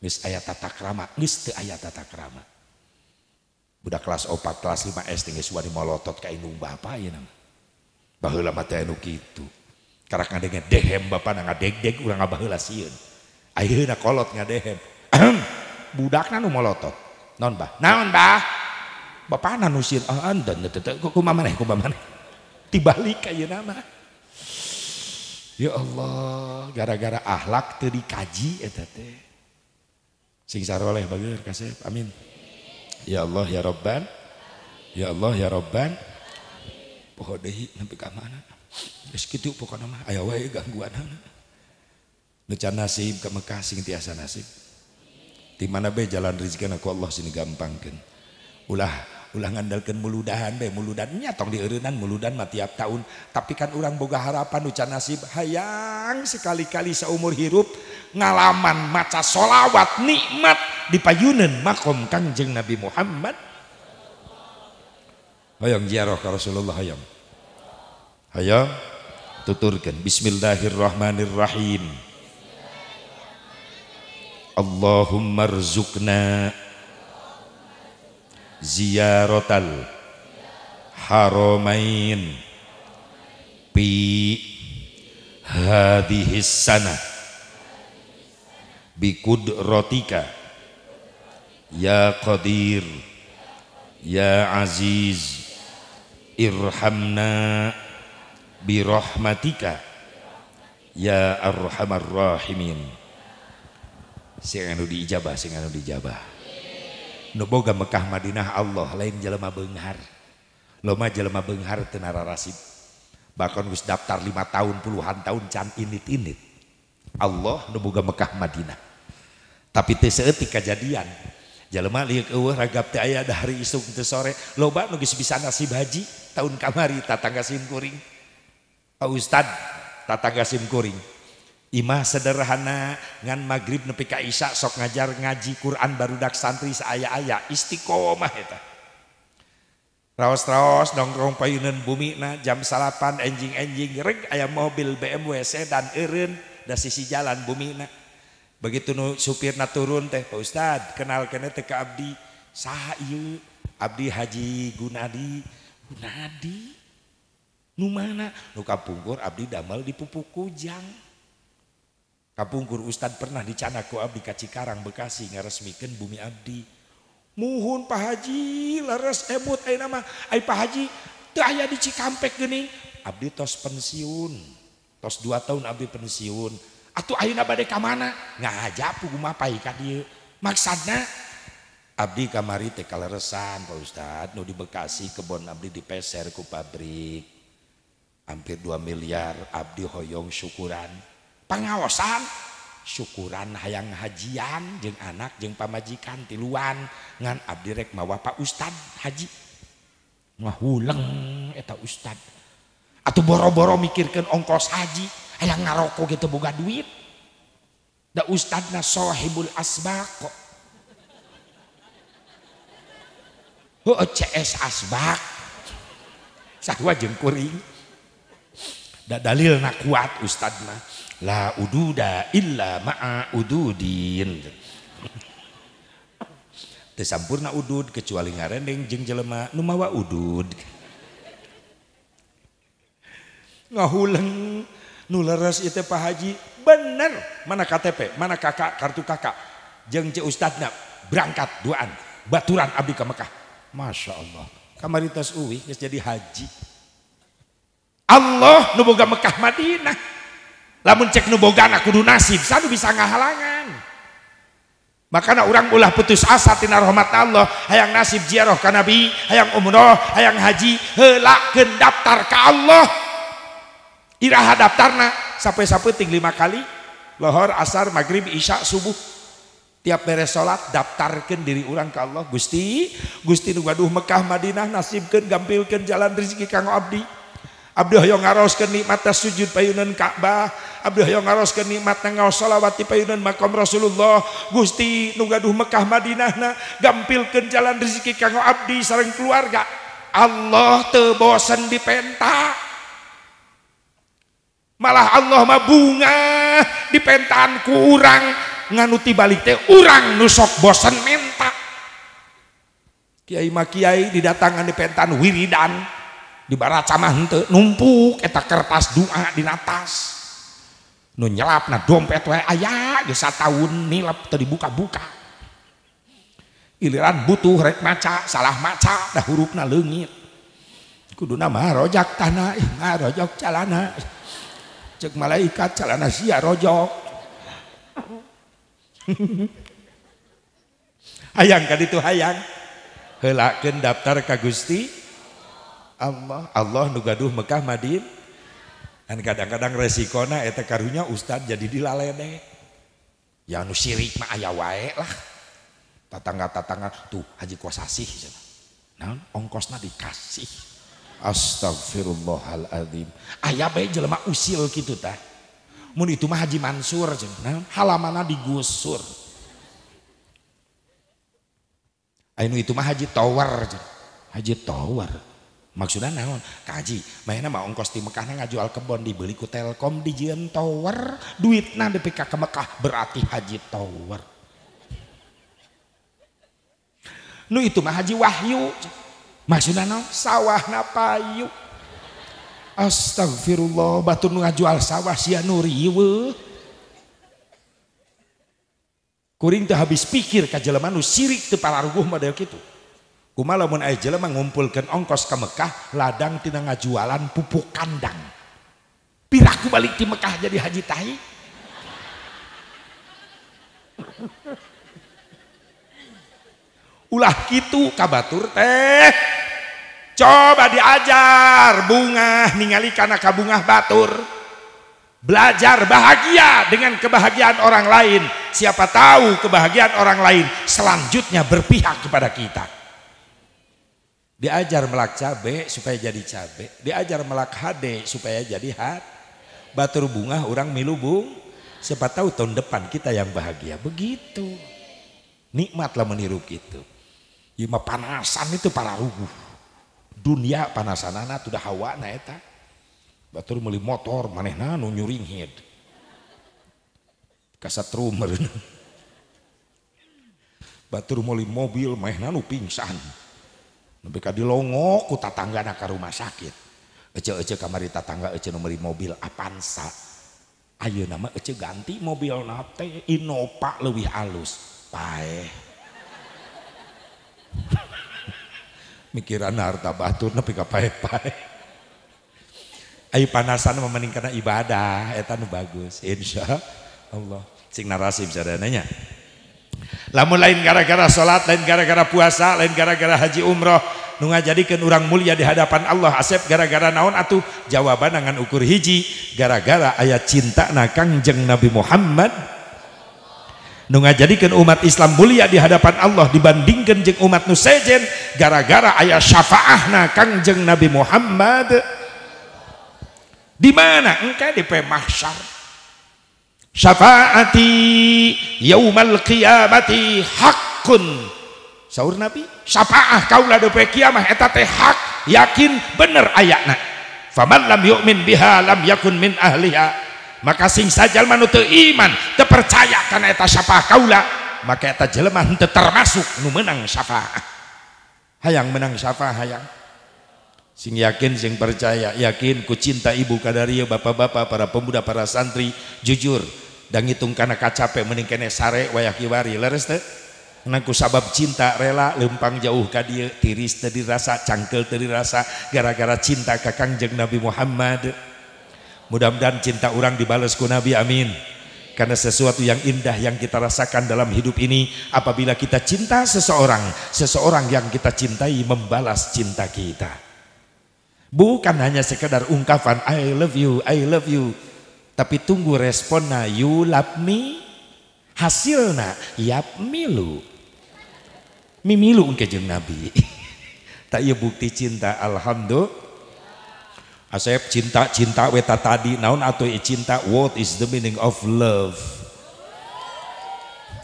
mis ayat tata kerama, mis te ayat tata kerama budak kelas opat kelas 5 SD suara di molotot kayak indung bapak ya nama baheula mah nuki itu. Karena kan dengan dehem bapak dek nah, dek ngadegdeg urang baheula sieun Akhirnya kolot nggak dehem. Budak nah nu molotot non bah non bah bapak nah nu sieun ah andan kumaha Kok kumaha maneh tibalik kayak nama. Ya Allah, gara-gara ahlak tadi kaji, eta teh. Sing saroleh bageur kasep. Amin. Ya Allah ya Robban. Ya Allah ya Robban. Poho deh nampi ka mana? Geus kitu pokona mah aya wae gangguan. Nu can nasib ka Mekah sing tiasa nasib. Di mana be jalan rezeki aku Allah sini kan. Ulah ulang ngandalkan muludahan be muludannya nyatong dieurenan muludan mah tiap tahun tapi kan orang boga harapan ucap nasib hayang sekali-kali seumur hirup ngalaman maca solawat nikmat di payunan makom kangjeng Nabi Muhammad hayang ziarah ke Rasulullah hayang hayang tuturkan Bismillahirrahmanirrahim Allahumma rzukna ziyaratal haramain pi hadhihi sana bikudratika ya qadir ya aziz irhamna birahmatika ya arhamar rahimin sing anu diijabah sing anu diijabah Noboga Mekkah Madinah Allah lain jelemah Benghar loma Jelemah Benghar Tenara Raib bakon wis daftar lima tahun puluhan tahun can init-iniit Allah numoga Mekkah Madinah tapi T kejadianlemah lo nu bisa nasib haji tahun kamari tatanggasimkuring Ustad tatanggasimkuring Imah sederhana ngan magrib nepi ka isya sok ngajar ngaji Quran baru dak santri saya-aya Istiqomahtaosos dongkrong payunnan bumi na jam salapan enjing-enjing ing aya mobil BMWC dan Irin dan sisi jalan bumi na begitu supir na turun teh Pak Ustad kenal kene Abdiyu Abdi Hajidi Nu mana luka punggur Abdi damel di pupukujang bunggur Ustad pernah didicanaku Abli kaciikarang bekasi nga resmiken bumi Abdi muhun pahaji leres ebut nama paji aya diciek geni Abdi tos pensiun tos 2 tahun Abdi pensiun At a badde kam manaja pupa maks Abdi kamari tesan Ustad no dibekasi kebun Abdi di peser ku pabrik hampir 2 miliar Abdi Hoong syukuran pengawasan syukuran hayang hajian jeng anak jeng pamajikan tiluan ngan Abdirek mawa Pak Ustad Haji mah uleng, eta Ustad atau boro-boro mikirkan ongkos haji hayang ngaroko gitu buka duit da Ustadna sohibul asbako Oh, CS asbak sahwa jeng kuring, da dalil na kuat Ustadna La ududa illa ma'a ududin. Teu sampurna udud kecuali ngarendeng jeung jelema nu mawa udud. Ngahuleng nu leres ieu Pak Haji bener mana KTP, mana kakak, kartu kakak. Jeung ce ustadna berangkat duaan baturan abdi ke Mekah. Masya Allah. kamaritas tos uwi jadi haji. Allah nuboga Mekah Madinah. mencek nubogan ku nasib bisa ngahalangan makanan orang ulah putus asa Tiromamat Allah hayang nasibzia roh kanbi hayang ummunoh ayaang haji helaken daftar ka Allah Iaha daftar sampai sappet lima kali lohor asar magrib Isyak subuh tiap beres salat daftarkan diri urang ka Allah Gusti Gusti nu-duh Mekkah Madinah nasibken gampilkan jalan rezeki kang obdi yang ngaros ke nikmat sujud payunan Ka'bah, Abduh yang ke nikmat ngaos salawat di payunan makam Rasulullah, Gusti nunggaduh gaduh Mekah Madinahna ke jalan rezeki kanggo abdi sareng keluarga. Allah teu di dipenta. Malah Allah mah bunga dipentaan ku urang nganuti balik teh urang nusok bosan menta. Kiai mah kiai didatangan dipentaan wiridan baracaah nummpu etak kerpas duaa dinata ataslap na do aya tahun dibuka buka ran butuhrek maca salah maca dah huruf nalengit kudu malaikatroj ayaang tadi itu hayang helaken daftar Kagusti Allah Allah nugaduh Mekah Madin dan kadang-kadang resikona eta karunya Ustad jadi dilalene ya nu sirik mah aya wae lah tatangga-tatangga tuh haji kuasasi gitu. nah ongkosnya dikasih astagfirullahaladzim ayah bayi jelema usil gitu ta, mun itu mah haji Mansur jeung nah halamana digusur Ainu itu mah haji tower haji tower Maksudnya naon? Kaji. Mana mah ongkos di Mekah ngajual kebon dibeli ku Telkom di Jieun Tower, duitna nepi ka ke Mekah berarti haji tower. Nu itu mah haji wahyu. Maksudnya naon? Sawahna payu. Astagfirullah, batu nu ngajual sawah sia nu riweuh. Kuring teh habis pikir ka jelema nu sirik teu palaruguh model kitu lamun aya jelema ngumpulkeun ongkos ke Mekah ladang tina ngajualan pupuk kandang piraku balik di Mekah jadi haji tahi ulah gitu kabatur teh coba diajar bunga ningali karena kabungah batur belajar bahagia dengan kebahagiaan orang lain siapa tahu kebahagiaan orang lain selanjutnya berpihak kepada kita Diajar melak cabe supaya jadi cabe. Diajar melak hade supaya jadi hat, Batur bunga orang milubung. Siapa tahu tahun depan kita yang bahagia. Begitu. Nikmatlah meniru gitu. Ima ya panasan itu para rugu, Dunia panasan panasanana sudah hawa na eta. Batur meli motor manehna nanu nyuring head. Kasatru Batur meli mobil nanu pingsan. pingsan. Lebih kadi longo ku tatangga nak rumah sakit. Ece ece kamari tatangga ece nomori mobil Avanza. Ayo nama ece ganti mobil nate Innova lebih halus. Paeh. Mikiran harta batu tapi kapaeh paeh. Ayo panasan memeningkan ibadah, etan bagus. Insya Allah. Sing narasi bisa nanya lamun lain gara-gara sholat, lain gara-gara puasa lain gara-gara haji umroh nu jadikan orang mulia di hadapan Allah asep gara-gara naon atau jawaban dengan ukur hiji gara-gara ayat cinta na Kangjeng Nabi Muhammad nu jadikan umat Islam mulia di hadapan Allah dibandingkan jeng umat nusajen, gara-gara ayat syafaah syafaahna Kangjeng Nabi Muhammad di mana engkau di pemahsyar syafaati yaumal qiyamati hakun sahur nabi syafaah kaulah dope kiamah etate hak yakin bener ayakna faman lam yu'min biha lam yakun min ahliha maka sing sajal manu iman terpercaya percaya eta syafaah kaula maka eta jelemah henteu termasuk nu menang syafaah hayang menang syafaah hayang sing yakin sing percaya yakin ku cinta ibu kadarieu bapa bapa para pemuda para santri jujur dan ngitung karena kacape mending kene sare wayah kiwari leres teh ku sabab cinta rela lempang jauh ka dia tiris tadi rasa cangkel tadi rasa gara-gara cinta kakang jeng Nabi Muhammad mudah-mudahan cinta orang dibalas ku Nabi amin karena sesuatu yang indah yang kita rasakan dalam hidup ini apabila kita cinta seseorang seseorang yang kita cintai membalas cinta kita bukan hanya sekedar ungkapan I love you I love you tapi tunggu respon na yulapmi yap milu, Mimilu jeng Nabi. Tak iya bukti cinta alhamdulillah. Asep cinta cinta weta tadi naon atau iya cinta what is the meaning of love?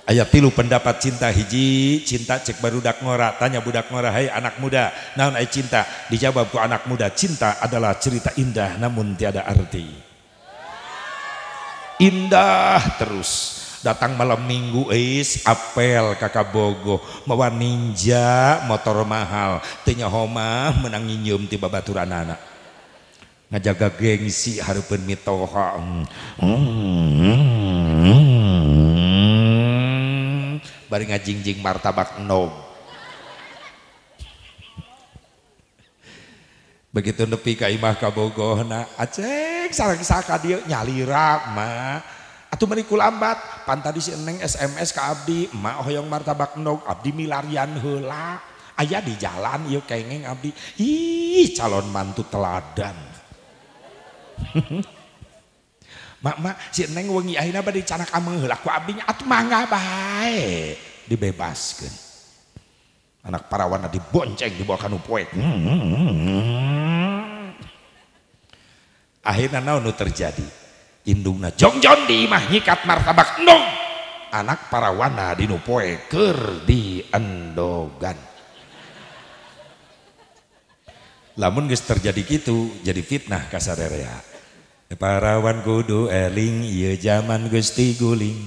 Ayat tilu pendapat cinta hiji cinta cek baru dak ngora tanya budak ngora hai anak muda naon ai cinta dijawab ku anak muda cinta adalah cerita indah namun tiada arti. Indah terus datang malam minggu es apel kakak Bogo mewaminja motor mahal tinya homa menanginyum tiba batu anak-anak ngajaga gengsi Harpun mitohong hmm. hmm. bari ngajingjing martabak Nogo begitu nepi ke imah bogoh na acek sarang saka dia nyalira mah atuh meni lambat pan tadi si eneng SMS ke abdi oh hoyong martabak nog abdi milarian hula ayah di jalan yuk kengeng abdi ih calon mantu teladan mak mak si eneng wengi akhirnya bade canak ameng hula ku abdinya atuh mangga bae dibebaskan anak parawana dibonceng dibawa kanu poek hmm. hmm, hmm, hmm akhirnya nau nu terjadi indungna jongjon di nyikat martabak nung anak para wana dinu poe ker di endogan lamun gus terjadi gitu jadi fitnah kasarerea parawan kudu eling iya zaman gusti guling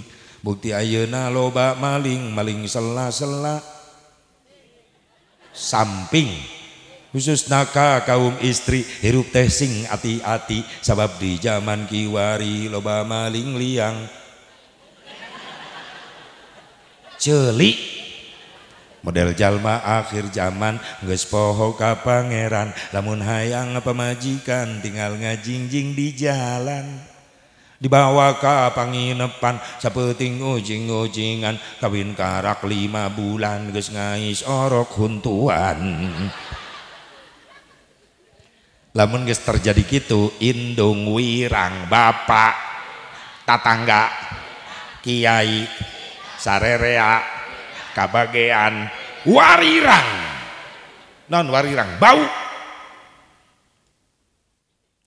bukti ayeuna loba maling maling sela-sela samping khusus naka kaum istri hirup teh sing ati-ati sabab di zaman kiwari loba maling liang celik model jalma akhir zaman geus poho ka pangeran lamun hayang pemajikan tinggal ngajingjing di jalan dibawa ka panginepan sapeting ujing-ujingan kawin karak lima bulan geus ngais orok huntuan lamun guys terjadi gitu indung wirang bapak tatangga kiai sarerea kabagean warirang non warirang bau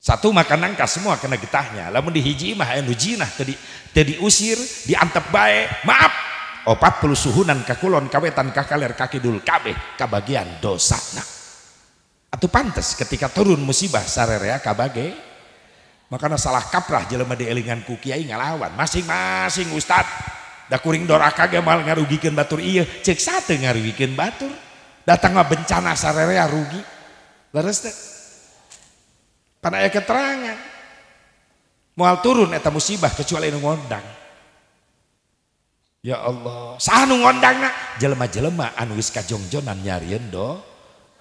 satu makanan angka semua kena getahnya lamun dihiji mah anu jinah tadi tadi usir diantep bae maaf opat puluh suhunan kakulon kawetan kakaler kakidul kabeh kabagian dosa nak. Atau pantas ketika turun musibah sarerea kabage. Makanya salah kaprah jelema dielingan ku kiai ngalawan. Masing-masing ustad. Da kuring doraka gemal ngarugikan batur iya. Cek satu ngarugikan batur. Datang bencana sarerea rugi. Leres teh. Pada ayat keterangan. Mual turun eta musibah kecuali ngondang. Ya Allah, sanu ngondangna jelema-jelema anu jongjonan kajongjonan nyarieun do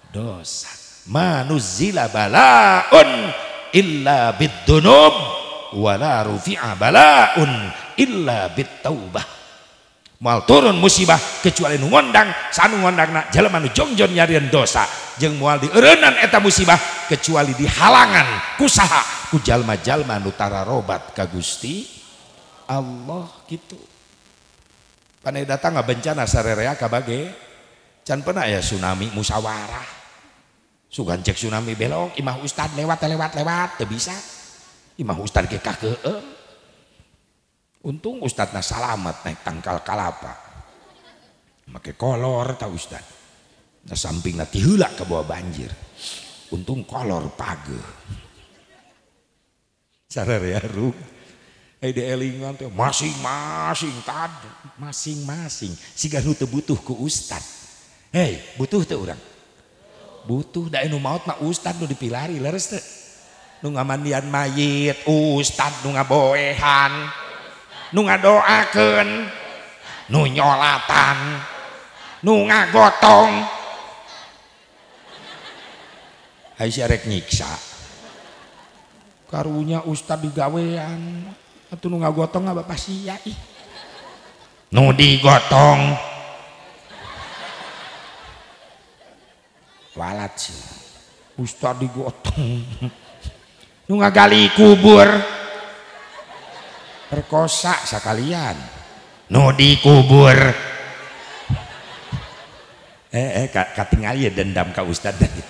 dosa manuzila balaun illa bidunub wala rufi'a balaun illa bittaubah mal turun musibah kecuali ngondang sanu ngondang nak jalan manu jongjon nyarian dosa jeng mual di erenan eta musibah kecuali dihalangan kusaha ku jalma jalma nutara robat ka gusti Allah gitu panai datang bencana sarerea kabage can pernah ya tsunami musawarah sugan cek tsunami belok imah ustad lewat lewat lewat teu bisa imah ustad ke kakeueung eh. untung ustadna selamat naik tangkal kalapa make kolor ta ustad na samping nanti hulak ke bawah banjir untung kolor page ya ruh di elingan tuh masing-masing tad masing-masing si nu butuh ke ustad hei butuh tuh orang maut stad nu dipilari nga mandian mayit stadd nu nga boehan nu nga doaken nu yolatan nu nga gotong Haisa karunya usta gawean nga gotong si nuditong walat sih ustad digotong nunggak gali kubur perkosa sekalian nu dikubur eh eh katingal ya dendam ke ustad tadi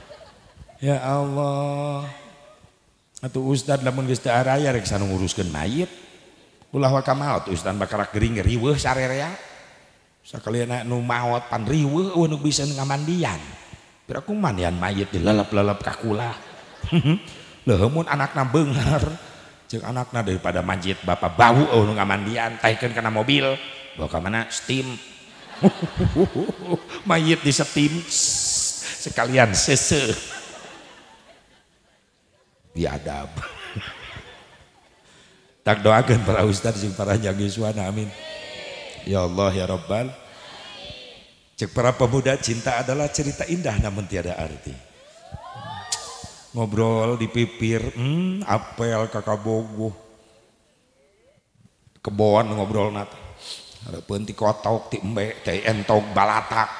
ya Allah atau ustad lamun geus teu araya rek sanu nguruskeun mayit ulah wa kamaot ustad bakarak gering riweuh sarerea sakalian nu maot pan riweuh nu bisa ngamandian Biar aku mandian mayit dilalap-lalap kakula. Lehemun anak bengar. Cek anaknya daripada majid bapa bau oh nu mandian taikan kena mobil bawa ke mana steam mayit di steam sekalian sese Biadab. tak doakan para ustaz sing para jagiswana amin ya Allah ya Rabbal Cek para pemuda cinta adalah cerita indah namun tiada arti. Ngobrol di pipir, hmm, apel kakak bogo. Kebon ngobrol nat. Harapeun ti kotok ti embe ti entok balatak.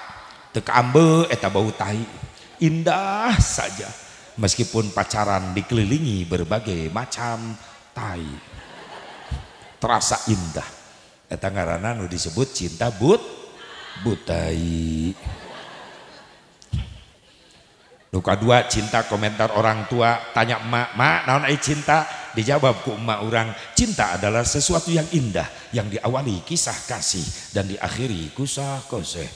Teu kambe eta bau tai. Indah saja meskipun pacaran dikelilingi berbagai macam tai. Terasa indah. Eta ngaranan disebut cinta but butai Luka dua cinta komentar orang tua tanya emak, emak naon ai cinta? Dijawab ku emak orang, cinta adalah sesuatu yang indah yang diawali kisah kasih dan diakhiri kusah koseh.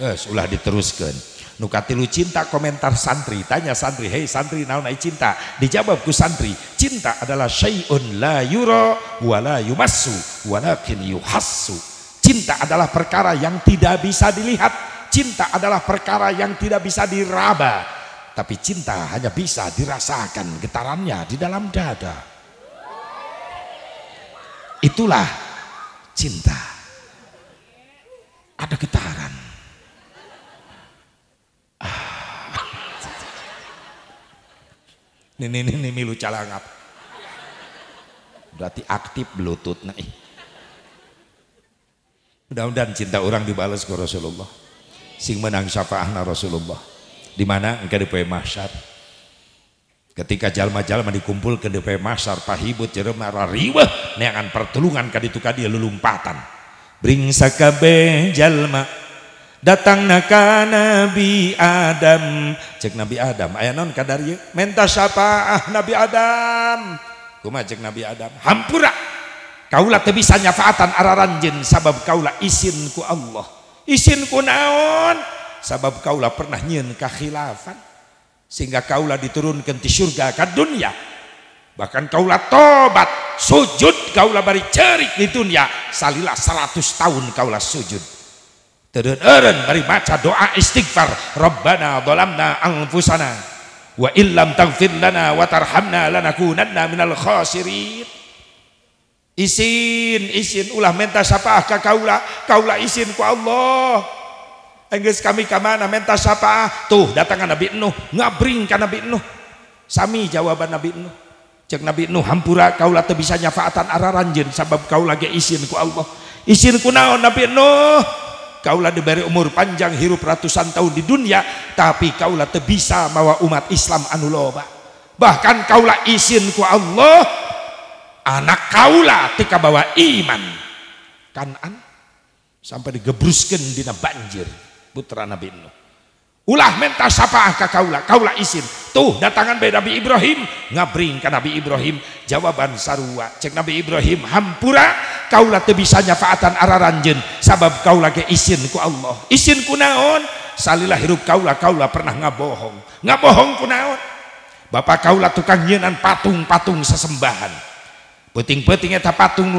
eh, ulah diteruskan. Nuka tilu cinta komentar santri tanya santri, "Hei santri naon ai cinta?" Dijawab ku santri, "Cinta adalah syai'un la yura wala yumassu walakin yuhassu." Cinta adalah perkara yang tidak bisa dilihat. Cinta adalah perkara yang tidak bisa diraba. Tapi cinta hanya bisa dirasakan getarannya di dalam dada. Itulah cinta. Ada getaran. Ah. Ini, ini, milu calangap. Berarti aktif bluetooth. Nah, Mudah-mudahan cinta orang dibalas ke Rasulullah. Sing menang syafa'ahna Rasulullah. Di mana engke deui mahsyar. Ketika jalma-jalma dikumpul ke depan mahsyar pahibut jelema rariweuh neangan pertulungan ka ditu dia lulumpatan. Bring sakabe jalma datang nak Nabi Adam cek Nabi Adam ayah non kadari menta syafaah Nabi Adam kumah cek Nabi Adam hampura kaulah tebisa bisa nyafaatan araranjen sabab kaulah isinku Allah isinku naon sabab kaulah pernah nyen kakhilafan sehingga kaulah diturunkan di surga ke dunia bahkan kaulah tobat sujud kaulah bari cerik di dunia salilah 100 tahun kaulah sujud Teren-eren bari doa istighfar Rabbana dolamna anfusana wa illam tangfir lana wa tarhamna min minal khasirin Isin, isin ulah menta syafaah ka kaula, kaula isin ku Allah. Enggeus kami ka mana menta siapa? Tuh datang Nabi Nuh, ngabring ka Nabi Nuh. Sami jawaban Nabi Nuh. Cek Nabi Nuh hampura kaula teu bisa nyafaatan araranjeun sabab kaula ge isin ku Allah. Isin ku naon Nabi Nuh? Kaulah diberi umur panjang hirup ratusan tahun di dunia tapi kaulah tebisa mawa umat Islam anu loba. Bahkan kaulah isin ku Allah anak kaula tika bawa iman kanan sampai digebruskan dina banjir putra Nabi Nuh ulah mentah sapaah ka kaula kaula isin tuh datangan bae Nabi Ibrahim ngabring ka Nabi Ibrahim jawaban sarua cek Nabi Ibrahim hampura kaula tebisa bisa nyafaatan araranjeun sabab kaula ke isin ku Allah isin ku naon salilah hirup kaula kaula pernah ngabohong ngabohong ku naon bapak kaula tukang nyenan patung-patung sesembahan penting-beting eta patung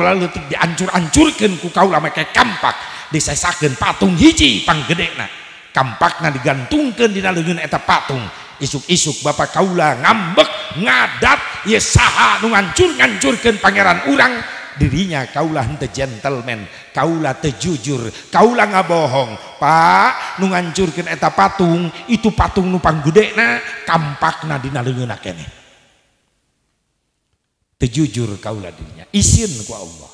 diancur ancurken ku kaula mereka kampak desa sakken patung hijipanggeddena kampak na digantungken dilingin eteta patung isuk-isuk Bapak Kaula ngambek ngadat Yesaha nugancur-ngancurken Pangeran urang dirinya kaulahnte gentlemanmen Kaula terjujur Kaula nga bohong Pak nungancurken eta patung itu patung nupang geddena kampak na dilingin kene tejujur kaulah dirinya isin ku Allah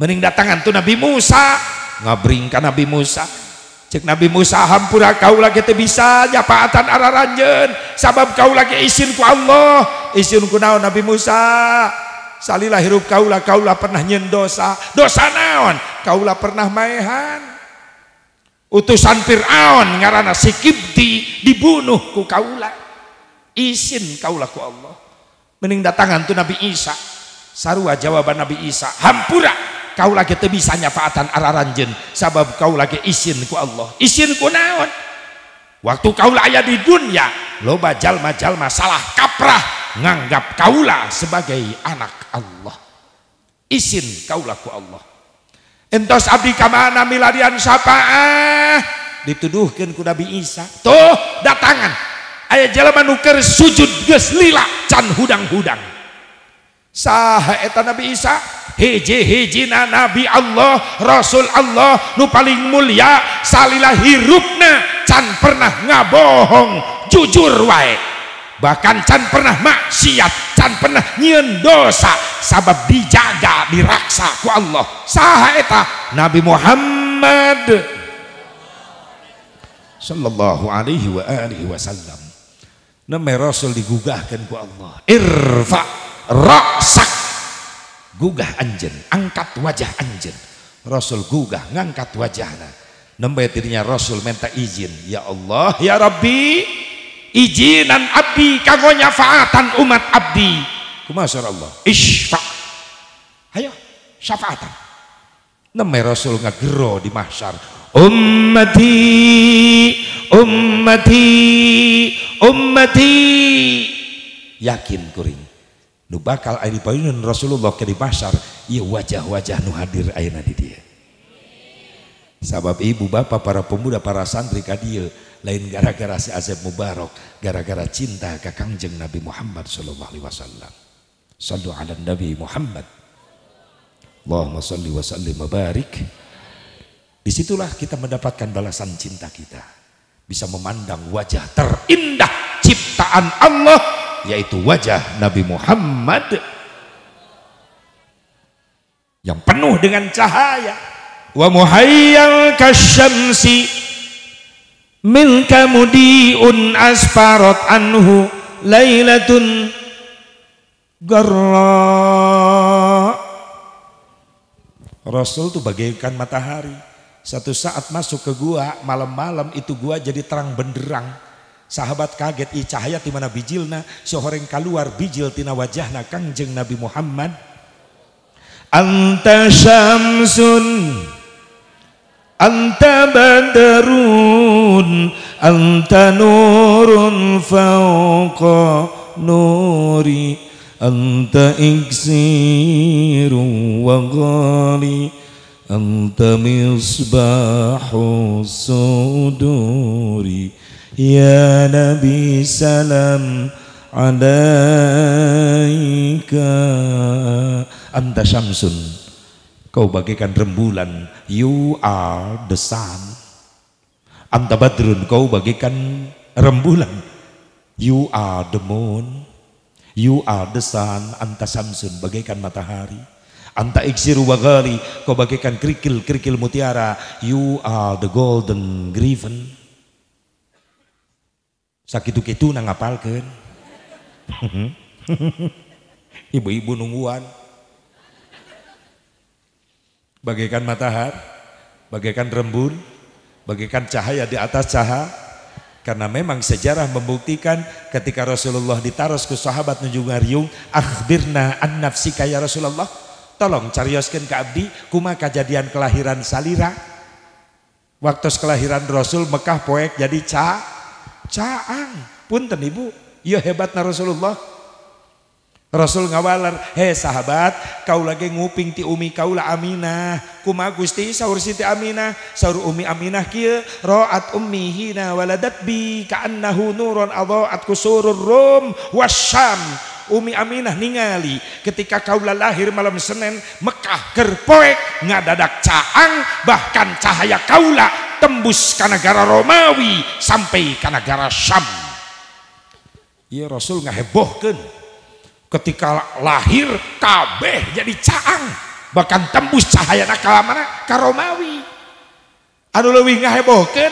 mening datangan tu Nabi Musa ngabringkan Nabi Musa cek Nabi Musa hampura kau lagi teu bisa nyapaatan ranjen. sabab kau lagi isin ku Allah isin ku naon Nabi Musa salilah hirup kaulah kaulah pernah nyen dosa dosa naon kaulah pernah maehan utusan Fir'aun ngarana si Kibti dibunuh ku kaulah isin kaulah ku Allah mening datangan tuh Nabi Isa sarua jawaban Nabi Isa hampura kau lagi teu bisa nyafaatan araranjen sabab kau lagi isin ku Allah isin ku naon waktu kaulah layak di dunia loba jalma-jalma salah kaprah nganggap kaulah sebagai anak Allah isin kaulah ku Allah entos abdi kamana miladian ah dituduhkan ku Nabi Isa tuh datangan Ayah jalan manuker sujud lila can hudang-hudang sah eta Nabi Isa hiji na Nabi Allah Rasul Allah nu paling mulia salila hirupna can pernah ngabohong jujur wae bahkan can pernah maksiat can pernah nyen dosa sabab dijaga diraksa ku Allah sah eta Nabi Muhammad sallallahu alaihi wa alihi wasallam Nama Rasul digugahkan ku Allah. Irfa raksak. Gugah anjen, angkat wajah anjen. Rasul gugah ngangkat wajahnya. Nama dirinya Rasul minta izin. Ya Allah, ya Rabbi, izinan abdi kagonya faatan umat abdi. Kumasar Allah. ishfa Ayo, syafaatan. Nama Rasul ngagero di mahsyar. Ummati ummati ummati yakin kuring nu bakal ari payun Rasulullah ke di pasar ieu iya wajah-wajah nu hadir ayeuna di dia sabab ibu bapak para pemuda para santri ka dieu lain gara-gara si Azab Mubarak gara-gara cinta ka Kangjeng Nabi Muhammad sallallahu alaihi wasallam sallu ala Nabi Muhammad Allahumma salli wa sallim wa barik disitulah kita mendapatkan balasan cinta kita bisa memandang wajah terindah ciptaan Allah yaitu wajah Nabi Muhammad yang penuh dengan cahaya wa muhayyal kasyamsi min kamudiun asfarat anhu lailatun garra Rasul itu bagaikan matahari satu saat masuk ke gua malam-malam itu gua jadi terang benderang. Sahabat kaget i cahaya di mana bijilna sohoreng keluar bijil tina wajahna kangjeng Nabi Muhammad. Anta syamsun Anta badarun Anta nurun fauqa nuri Anta iksiru wa أنت مصباح الصدور يا نبي سلام عليك أنت شمس kau bagaikan rembulan you are the sun anta badrun kau bagaikan rembulan you are the moon you are the sun anta samsun. bagaikan matahari Anta iksiru wagali, kau bagikan kerikil-kerikil mutiara. You are the golden griffin. Sakitu kitu nang ngapalkeun. Ibu-ibu nungguan. Bagaikan matahari, bagaikan rembun, bagaikan cahaya di atas cahaya. Karena memang sejarah membuktikan ketika Rasulullah ditaruh ke sahabat Nujung Aryung, akhbirna an nafsika ya Rasulullah, tolong carioskan ke abdi kuma kejadian kelahiran salira waktu kelahiran Rasul Mekah poek jadi ca caang punten ibu iya na Rasulullah Rasul ngawalar he sahabat kau lagi nguping ti umi lah aminah kuma gusti sahur siti aminah sahur umi aminah kia ro'at ummi hina waladat bi ka'annahu nuron adha'at kusurur rum wasyam Umi Aminah ningali ketika kaula lahir malam Senin Mekah gerpoek ngadadak caang bahkan cahaya kaula tembus ke negara Romawi sampai ke negara Syam Iya Rasul ngehebohkan ketika lahir kabeh jadi caang bahkan tembus cahaya nakal mana ke Romawi anu lewi ngehebohkan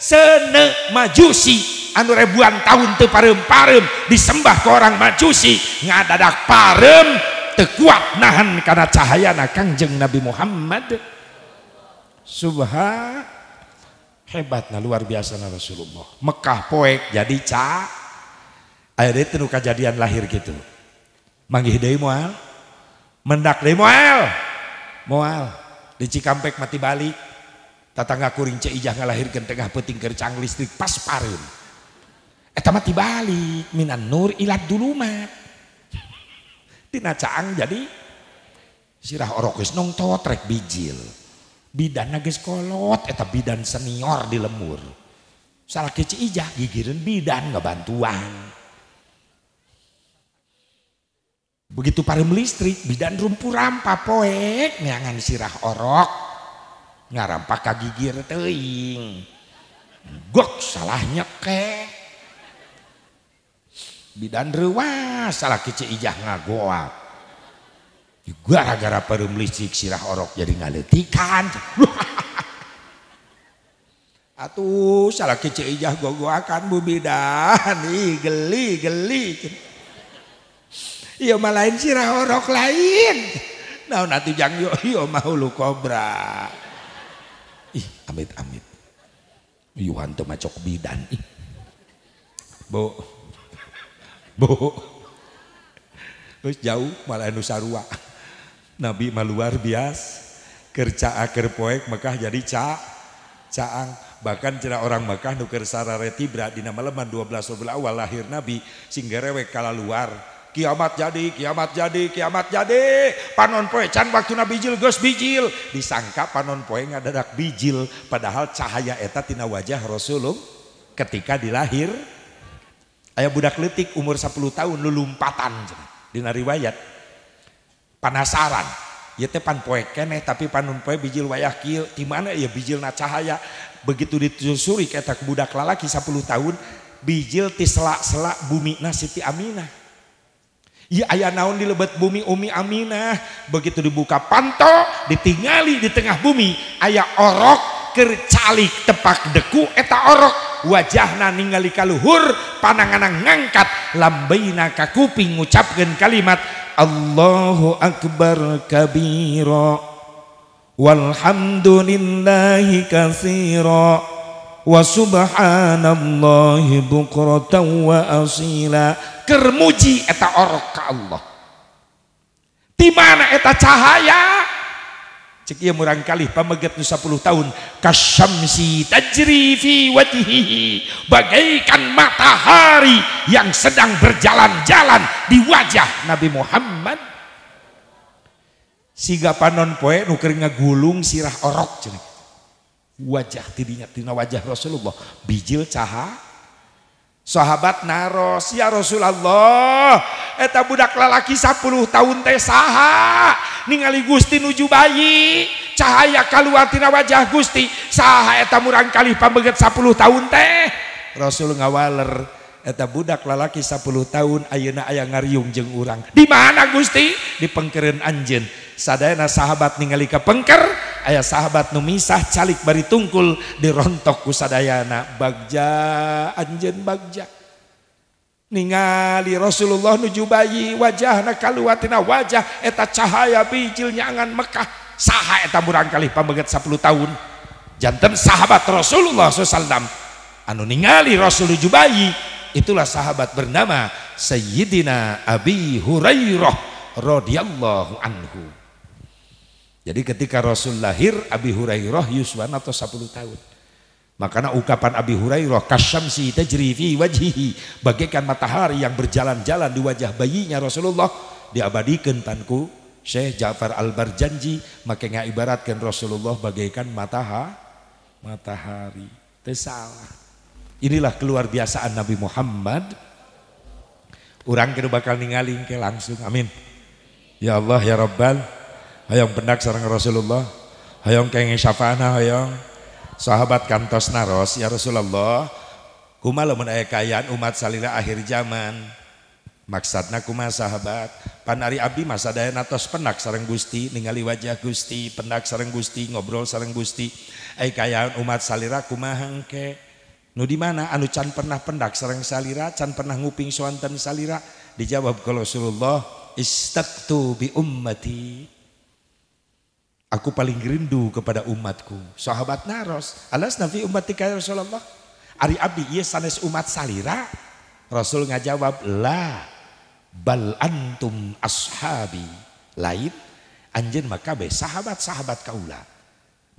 sene majusi anu ribuan tahun tuh parem-parem disembah ke orang majusi ngadadak parem kuat nahan karena cahaya na kangjeng Nabi Muhammad subha hebatnya luar biasa na Rasulullah Mekah poek jadi ca akhirnya itu jadian lahir gitu manggih deui moal mendak deui moal moal di Cikampek mati balik tatangga kuring ceijah ngalahirkan tengah peting kercang listrik pas parem Eta mah tibalik minan nur ilat dulu mah. Tina caang jadi sirah orokis geus nongtot rek bijil. Bidan geus kolot eta bidan senior di lemur. Salah kecil ijah gigireun bidan bantuan. Begitu parim listrik bidan rumpu rampa poek neangan sirah orok nggak ka gigir teuing. Gok salahnya kek bidan rewas salah kece ijah ngagoak gara-gara perum licik sirah orok jadi ngaletikan atuh salah kece ijah gogoakan bu bidan Ih, geli geli iya malain sirah orok lain nah nanti jang iya mau mahulu kobra ih amit amit yuhan tuh macok bidan ih bu terus jauh malah nusarua nabi mal luar biasa kerja ahir poek Mekkah jadi cak caang bahkan cenak orang Mekkah nukir Sararetibra di nama leman 12 awal lahir nabi singgerewek kala luar kiamat jadi kiamat jadi kiamat jadi panon poek can waktu nabijil gos bijjil disangka panon poenya adadak bijil padahal cahaya etatina wajah Rasulullah ketika di lahir budak litik umur 10 tahun nulum Di riwayat panasaranilil cahaya begitu dituri ketak budak lalaki 10 tahun bijiltislalak bumi Siti Aminah aya naon di lebet bumi Umi Aminah begitu dibuka panto ditinggali di tengah bumi ayaah orok yang kercalik tepak deku eta orok wajahna ningali kaluhur pananganan ngangkat lambaina ka kuping ngucapkeun kalimat Allahu akbar kabira walhamdulillahi katsira wa subhanallahi bukratan wa asila kermuji eta orok ka Allah di mana eta cahaya cek iya murang kali pamegat nu 10 tahun kasyamsi tajri fi wajhihi bagaikan matahari yang sedang berjalan-jalan di wajah Nabi Muhammad siga panon poe nu keur ngagulung sirah orok cenah wajah tidinya tina wajah Rasulullah bijil cahaya sahabat naroya Rasulallah Eeta budak lalaki 10 tahun teh saha ningali Gusti nujubai cahaya kalwatina wajah Gusti saham murang kalih pambeggert 10 tahun teh Rasulul ngawallerta budak lalaki 10 tahun Ayeuna ayaah ngaryung jeung urang di mana Gusti dipekerin Anj saddaana sahabat ningali kepengker, Ayah sahabat Numisah calik bari tungkul dirontokkusadayana Bagja Anj Bagja ningali Rasulullah nujubayi wajah nakalwatina wajah eteta cahaya bijilnya angan Mekkah saheta kurangkali pambanggat 10 tahun jantan sahabat Rasulullah Saldam anu ningali Rasulullah Jubai itulah sahabat bernama Sayyidina Abi Huraiiro rodhiallahu Anhu Jadi ketika Rasul lahir Abi Hurairah Yuswan atau 10 tahun. Makanya ungkapan Abi Hurairah kasyamsi tajri fi wajhihi bagaikan matahari yang berjalan-jalan di wajah bayinya Rasulullah diabadikan tanku Syekh Ja'far Al-Barjanji makanya ibaratkan Rasulullah bagaikan mataha matahari. salah. Inilah keluar biasaan Nabi Muhammad. Orang kira bakal ningali ke langsung. Amin. Ya Allah ya Rabbal hayang benak sarang Rasulullah hayang kenge syafa'ana hayang sahabat kantos naros ya Rasulullah kuma lamun aya kayaan umat salila akhir zaman maksadna kuma sahabat panari abdi masa daya natos penak sarang Gusti ningali wajah Gusti penak sarang Gusti ngobrol sarang Gusti ay kayaan umat salira kuma engke nu di mana anu can pernah pendak sarang salira can pernah nguping swanten salira dijawab kalau Rasulullah istaktu bi ummati Aku paling rindu kepada umatku. Sahabat naros. Alas nabi umat tika Rasulullah. Ari Abi, iya sanes umat salira. Rasul ngajawab. La bal antum ashabi. Lain. Anjen maka sahabat-sahabat Nuna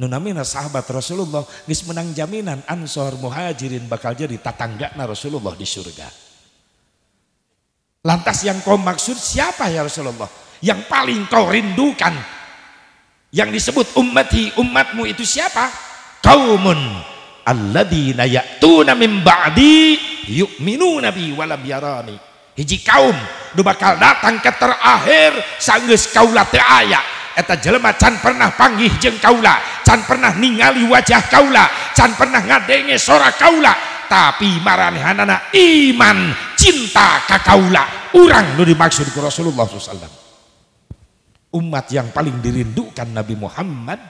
Nunamina sahabat Rasulullah Nis menang jaminan Ansor Muhajirin bakal jadi tatangga Rasulullah di surga. Lantas yang kau maksud siapa ya Rasulullah? Yang paling kau rindukan yang disebut ummati umatmu itu siapa kaumun alladzina ya'tuna min ba'di yu'minuna nabi walam yarani hiji kaum nu bakal datang ke terakhir sanggeus kaula teu aya eta jelema can pernah panggih jeng kaula can pernah ningali wajah kaula can pernah ngadenge sora kaula tapi maranehanana iman cinta ka kaula urang nu dimaksud ku Rasulullah sallallahu umat yang paling dirindukan Nabi Muhammad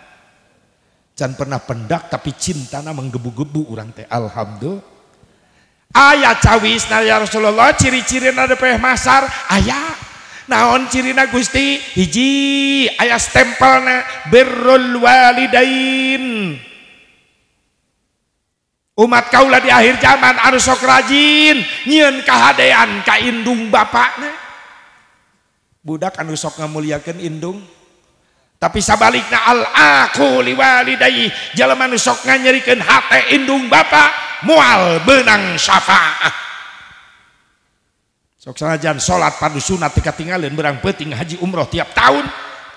dan pernah pendak tapi cintana menggebu-gebu orang teh alhamdulillah ayah cawis nah ya Rasulullah ciri-ciri ada peh masar ayah naon cirina Gusti hiji ayah stempelnya berul walidain umat kaulah di akhir zaman harus sok rajin nyen kahadean kaindung bapaknya budak anu sok ngamulyakeun indung tapi sabalikna al aku liwalidayhi jalma anu sok nganyerikeun hate indung bapak mual benang syafaah sok sanajan salat padu sunat teu tinggalin berang penting haji umroh tiap tahun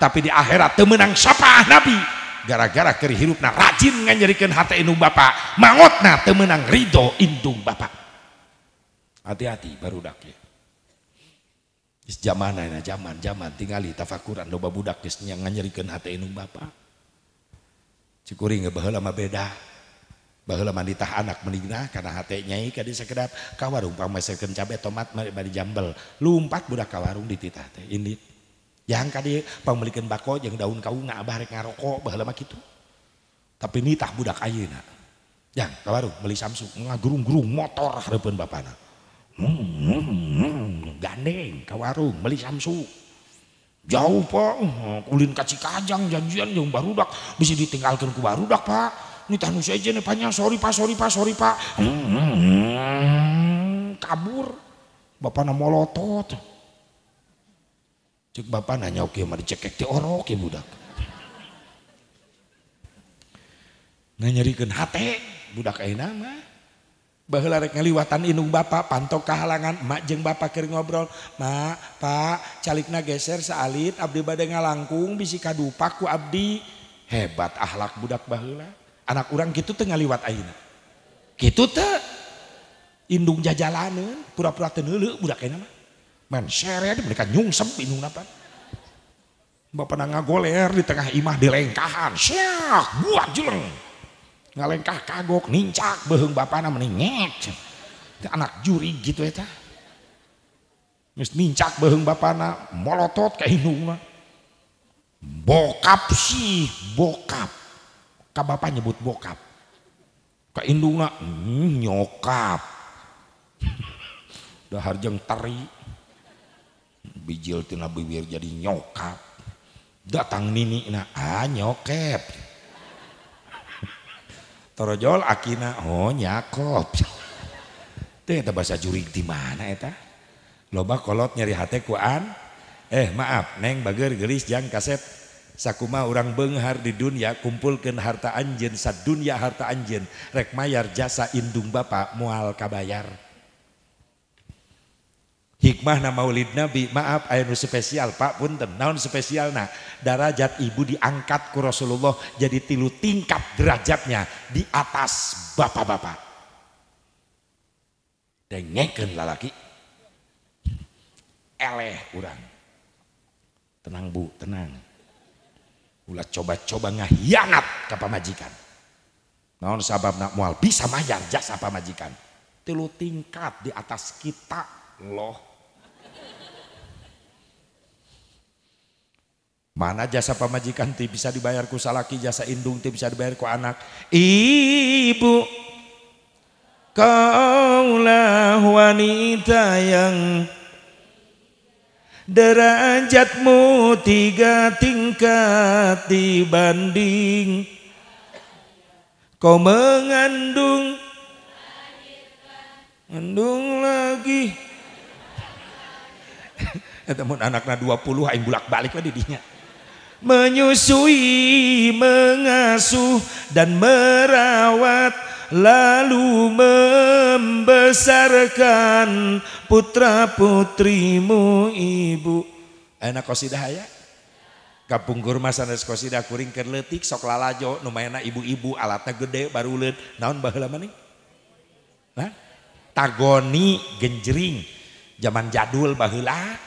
tapi di akhirat temenang syafaah nabi gara-gara keur hirupna rajin nganyerikeun hate indung bapak mangotna temenang ridho indung bapa hati-hati baru ya zaman zaman zaman tinggali tafakuran doba budaknya nganyerikan Bapakkur beda bahhalaman ditah anak mennah karena hatnya sekedap kaungkan cabe tomat na jambel lump budak ka warung di ini yangngka bak yang daun nggak ngahala tapi nitah budak ayeak yangung be Samung-gurung motorpun Bapak anak ganng ka warungsu jauh po kulin kaci kajang janjian yang barudak bisa ditinggalkan ku baru dah Pak ni sorry Pak sorry sorry Pak hmm, hmm, hmm. kabur Bapak namaotot ba nanya okedak nyeriin hat budak en punyaliwatan inung Bapak pantto kahalangan Makjeng Bapak kir ngobrol Ma Pak calik nageser saalin Abdi badde nga langkung bisikadupaku Abdi hebat akhlak budak bah anakuran gitu tengahliwat airina gitundung ja jalanan pura-pura duludak nyem pernah ngagoler di tengah imah dingkahan Syah buat juleng ngalengkah kagok nincak beheng bapak nama nengek anak juri gitu ya Mis nincak beheng bapana molotot ke hidung Bokap sih, bokap. Ka bapak nyebut bokap. Ke hidung hmm, nyokap. Dahar harjeng teri. Bijil tina bibir jadi nyokap. Datang nini nah ah nyokap. Rojool akin honya oh, ko jurik manaeta lobah kolot nyeri hatkuan eh maaf neng bagergereisjang kaset sakma urang benghar di dunia kumpulken harta anjen sa dunya harta anjen rek mayyar jasa indu ba mual kabayar. Hikmah nama maulid nabi, maaf anu spesial pak punten, naon spesial nah darajat ibu diangkat ku Rasulullah jadi tilu tingkat derajatnya di atas bapak-bapak. lah lalaki. Eleh urang. Tenang bu, tenang. Ulah coba-coba ngahianat ke pamajikan. Naon sabab nak mual bisa mayar jasa pamajikan. Tilu tingkat di atas kita loh Mana jasa pemajikan ti bisa dibayar ku salaki, jasa indung ti bisa dibayar ku anak. Ibu kaulah wanita yang derajatmu tiga tingkat dibanding kau mengandung mengandung lagi. Eta eh, anaknya dua puluh, aing bulak-balik lah di menyusui, mengasuh dan merawat lalu membesarkan putra-putrimu ibu. Enak kosidah ya? Kapungkur mas sanes kosidah kuring kerletik sok lalajo nu enak ibu-ibu alatnya gede baru let. naon baheula nih? Nah, tagoni genjering zaman jadul bahulah.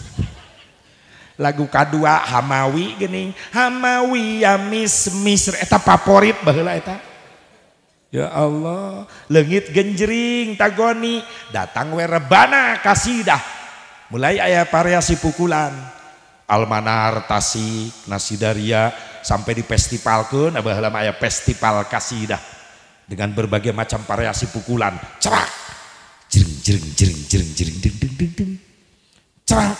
lagu kedua Hamawi gini Hamawi ya mis misr eta favorit bahula eta Ya Allah lengit genjering tagoni datang werebana kasidah mulai ayah variasi pukulan Almanar Tasik Nasidaria sampai di festival kun nah abah lama ayah festival kasidah dengan berbagai macam variasi pukulan cerak jering jering jering jering jering ding ding ding ding cerak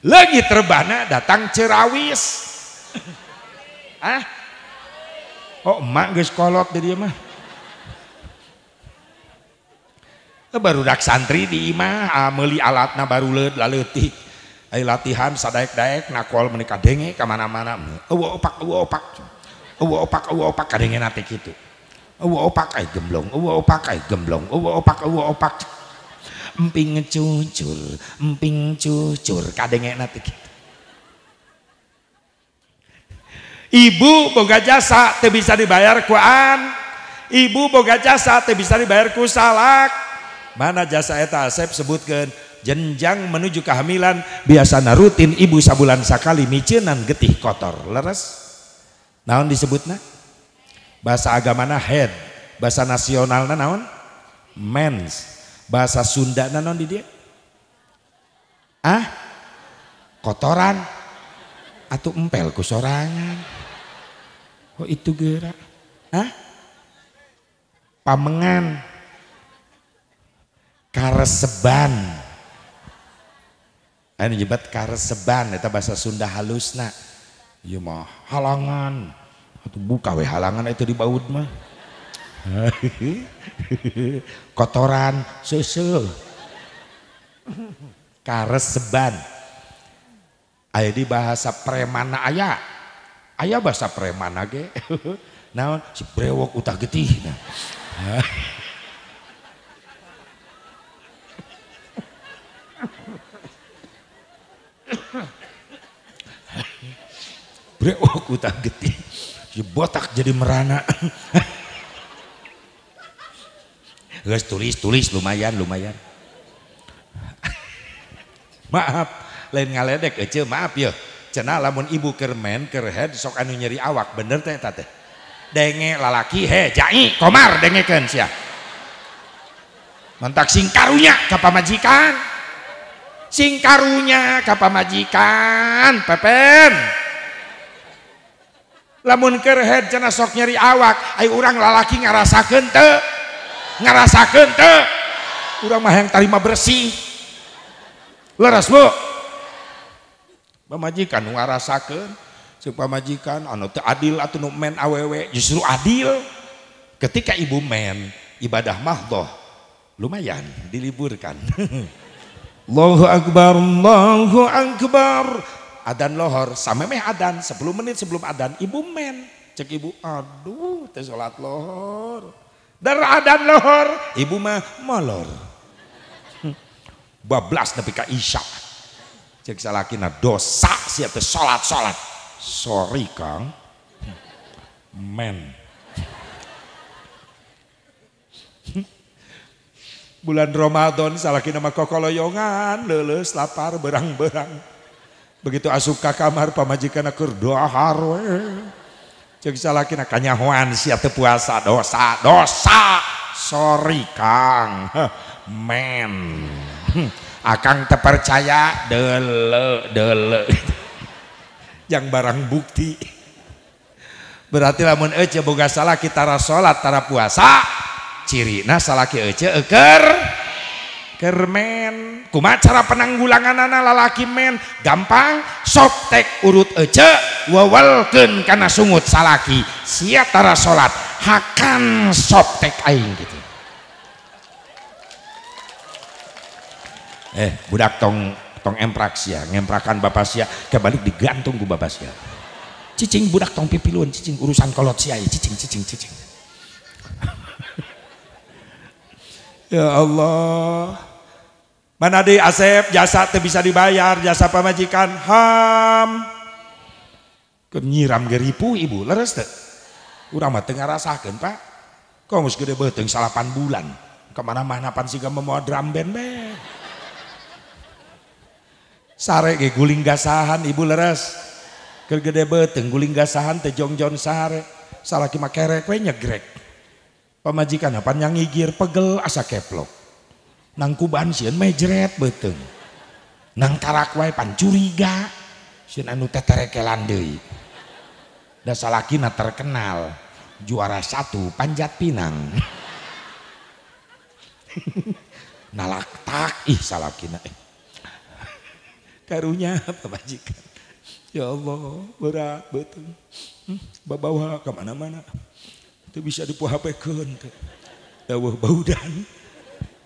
lagi terbana datang cerawis ah oh emak guys kolot di dia mah eh, baru dak santri di imah ah, meli alatna baru leud laleutik ai latihan sadaek-daek nakol menikah denge ka mana-mana opak eueuh opak eueuh opak eueuh opak kadenge nate kitu eueuh opak ai gemblong eueuh opak ai gemblong eueuh opak eueuh opak emping cucur, emping cucur, kadang enak gitu. Ibu boga jasa teu bisa dibayar ku an. Ibu boga jasa teu bisa dibayar ku salak. Mana jasa eta Asep sebutkan jenjang menuju kehamilan biasana rutin ibu sabulan sakali micinan, getih kotor. Leres? Naon disebutna? Bahasa agama na head, bahasa nasional na naon? Mens bahasa Sunda nanon di dia ah kotoran atau empel ku sorangan oh itu gerak ah pamengan kareseban ah, ini jebat kareseban itu bahasa Sunda halusna ieu iya mah halangan atau buka we halangan itu di baut mah kotoran susu kares seban ayah di bahasa premana ayah ayah bahasa premana ge nah si brewok utah getih nah. brewok utah getih si botak jadi merana Guys tulis tulis lumayan lumayan. maaf, lain ngaledek aja eh, maaf ya. Cenah lamun ibu kermen kerhead sok anu nyeri awak bener teh tate. Denge lalaki he jai komar dengekeun sia. Mentak sing karunya ka pamajikan. Sing karunya pamajikan, Pepen. Lamun kerhead cenah sok nyeri awak, ayo orang lalaki ngarasakeun teu ngerasa teh kurang mah yang tarima bersih leras bu pemajikan ngerasa ngarasakan si pemajikan anu teu adil atau nu men awewe justru adil ketika ibu men ibadah mahdoh lumayan diliburkan Allahu Akbar, Allahu Akbar. Adan lohor, sama meh adan, 10 menit sebelum adan, ibu men. Cek ibu, aduh, teh sholat lohor darah dan lohor. Ibu mah molor. Bablas tapi ka isya. Cek salakina dosa siap teh sholat sholat Sorry Kang. Men. bulan Ramadan kina mah kokoloyongan leles lapar berang-berang begitu asup kakamar kamar pamajikan akur doa harwe Cek salakina kanyahoan si atau puasa dosa dosa. Sorry Kang. Men. Akang terpercaya dele dele. Yang barang bukti. Berarti lamun ece boga salah kita rasolat tara puasa. ciri nah salah ke ece eker Kermen kuma cara penanggulangan anak lalaki men gampang tek urut wawal wawalken karena sungut salaki siatara solat, hakan tek aing gitu eh budak tong tong emprak sia ngemprakan bapak sia kebalik digantung ku bapak sia cicing budak tong pipiluan cicing urusan kolot sia ya, cicing cicing cicing ya Allah Mana deh Asep jasa tuh bisa dibayar jasa pemajikan ham. kenyiram geripu ibu leres tuh Urang mah tengah rasakan Pak. Kok geus gede beteng salapan bulan. Kemana mana pan sih siga mau drum band be. Sare ke guling gasahan ibu leres. kegede beteng guling gasahan teh jong sare. salah mah kerek grek nyegrek. apa yang ngigir pegel asa keplok nangkuban siun mah jeret beteng nang tarak wae pan curiga anu teh terekelan deui dasalakina terkenal juara satu panjat pinang nalak tak ih salakina eh. karunya apa majikan ya Allah berat betul hmm, bawa kemana-mana itu bisa dipuhapekan dawah dan.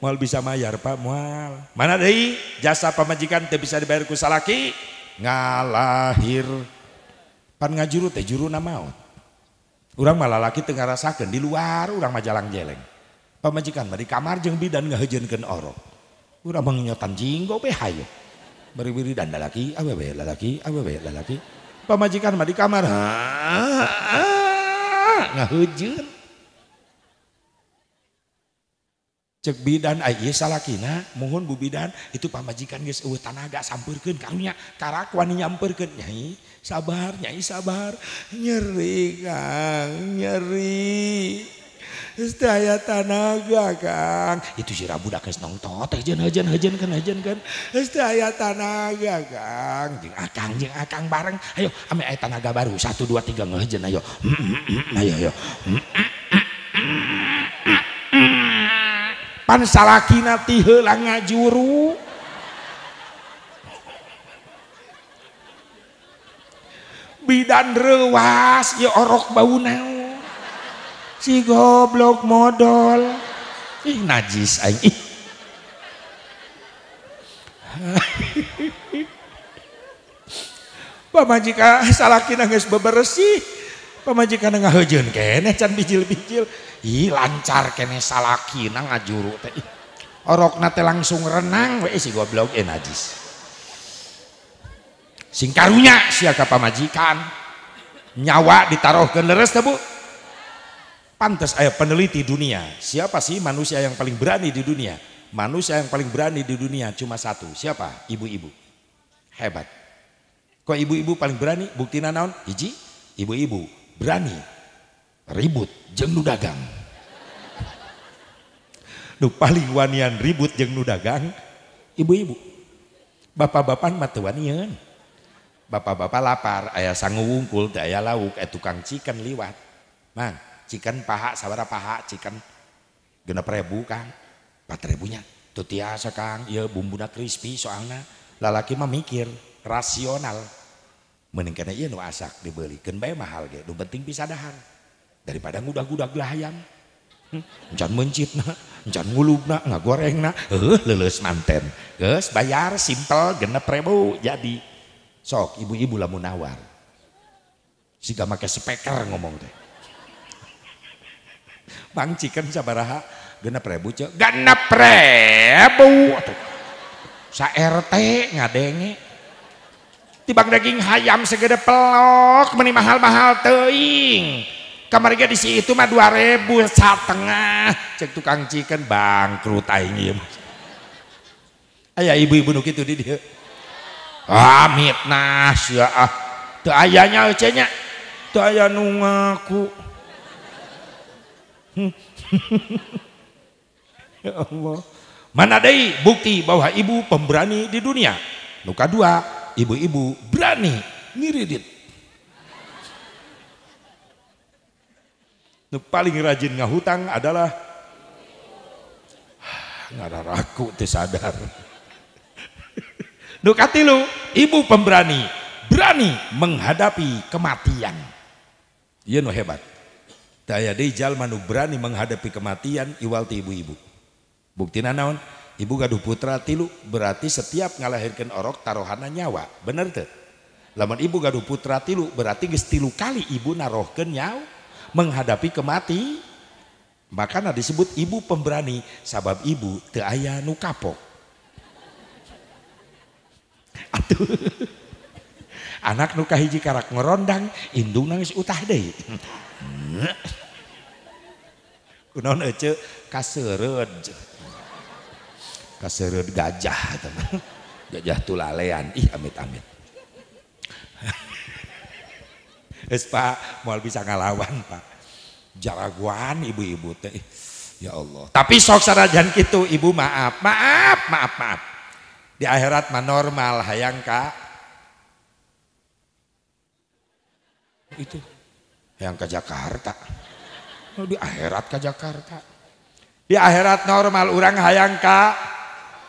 Mual bisa mayar pak mual mana deh jasa pemajikan tidak bisa dibayar ku salaki ngalahir pan ngajuru teh juru nama maut orang malah laki tengah rasakan di luar orang majalang jeleng pemajikan mari kamar jeng bidan ngehejenkeun orok urang mengenyotan jinggo be hayo beri beri dan lalaki awewe lalaki awewe lalaki pemajikan mari kamar Ngehejen bidan salahkinah mohon bubidan itu pamajikan tanaga samurkengangnya Karakwa nyammpernya sabarnya is sabar nyeri gang nyeri istday tanaga gang itu sira bu kesng tojen hajan hajan kan hajan kan tanaga gang akan akang bareng ayo ame tanaga baru 123 hujan ayo ayoayo pan salakina ti ngajuru bidan rewas ya orok bau naon si goblok modal ih najis aing ih pamajikan salakina geus bebersih pemajikan nggak hujan kene can bijil-bijil i, lancar kene salaki nang ngajuru teh orok nate langsung renang wes si goblok eh najis singkarunya siapa pemajikan nyawa ditaruh ke leres tebu pantas ayah peneliti dunia siapa sih manusia yang paling berani di dunia manusia yang paling berani di dunia cuma satu siapa ibu-ibu hebat kok ibu-ibu paling berani bukti naon hiji ibu-ibu berani ribut jeng nu dagang nu paling wanian ribut jeng nu dagang ibu-ibu bapak-bapak mata wanian bapak-bapak lapar ayah sangu wungkul daya lauk eh tukang chicken liwat mang cikan paha sabara paha cikan, genep ribu kang empat ribunya Tutiasa tiasa kang ya bumbuna crispy soalnya lalaki mah mikir rasional meningkatnya iya nu asak dibelikan bayar mahal gitu penting bisa dahan daripada ngudah-gudah gelayam hm, jangan mencit na jangan ngulub na nggak goreng na leles leles manten guys bayar simple genep ribu jadi sok ibu-ibu lamun nawar gak pakai speaker ngomong teh Bang bisa sabaraha genep ribu cek genep ribu sa RT ngadenge tibak daging hayam segede pelok meni mahal-mahal teing kamar di situ mah dua ribu setengah cek tukang chicken bangkrut aing ieu ayah ibu-ibu nu kitu di dia ah, amit mitnah sia ya ah teu ayahnya cenah tu ayah nu ngaku hmm. ya Allah mana deui bukti bahwa ibu pemberani di dunia nu dua ibu-ibu berani ngiridit. Nuh paling rajin ngahutang adalah ah, nggak ada raku teh sadar. Nu katilu, ibu pemberani, berani menghadapi kematian. Iya nu hebat. Daya deui jalma nu berani menghadapi kematian iwal ibu-ibu. Buktina naon? ibu gaduh putra tilu berarti setiap ngalahirkan orok taruhannya nyawa bener tuh Laman ibu gaduh putra tilu berarti geus kali ibu narohkan nyawa menghadapi kemati makanya disebut ibu pemberani sabab ibu teu nu kapok atuh anak nu kahiji karak ngerondang indung nangis utah deh kunaon ece kasereud kasereud gajah eta gitu. gajah tulalean ih amit-amit es Pak, moal bisa ngalawan Pak. jagoan ibu-ibu teh. Ya Allah. Tapi sok sarajan kitu ibu maaf, maaf, maaf, maaf. Di akhirat mah normal hayang Kak. Itu yang ke Jakarta. Oh, di akhirat ke Jakarta. Di akhirat normal orang hayang Kak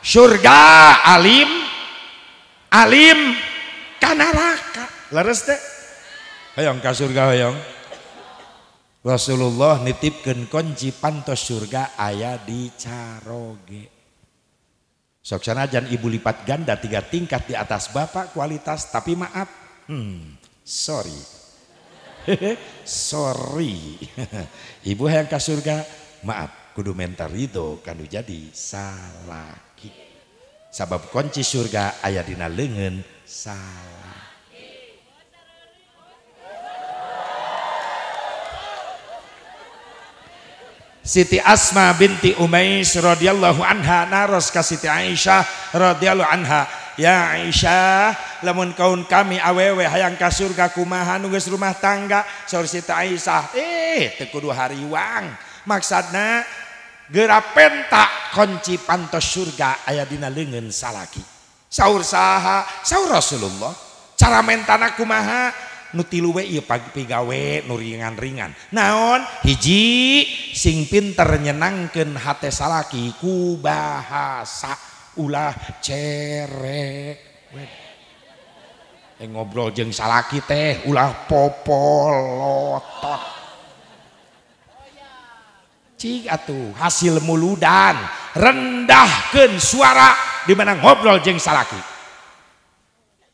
surga alim alim ka leres teh hayang ka surga hayang Rasulullah nitipkan kunci pantos surga ayah di caroge sok sanajan ibu lipat ganda tiga tingkat di atas bapak kualitas tapi maaf hmm, sorry sorry ibu yang ke surga maaf kudu mental itu kan jadi salah sabab kunci surga ayah dina lengan salah Siti Asma binti Umais radhiyallahu anha naros ka Siti Aisyah radhiyallahu anha ya Aisyah lamun kaun kami awewe hayang ka surga kumaha nu rumah tangga saur Siti Aisyah eh teu kudu hariwang maksudna Gerap pentak koncipantos surga aya dina legen salalaki Sauur saha sau Rasulullah carament tan ku maha nuti luwe y pagi gawe nu ringanringan naon hiji singpin ternyangkan hat sala kuak ulah cere E eh, ngobrol jeng salaki teh ulah poooto. uh hasil muludan rendahken suara dimana ngobrol jeng salaki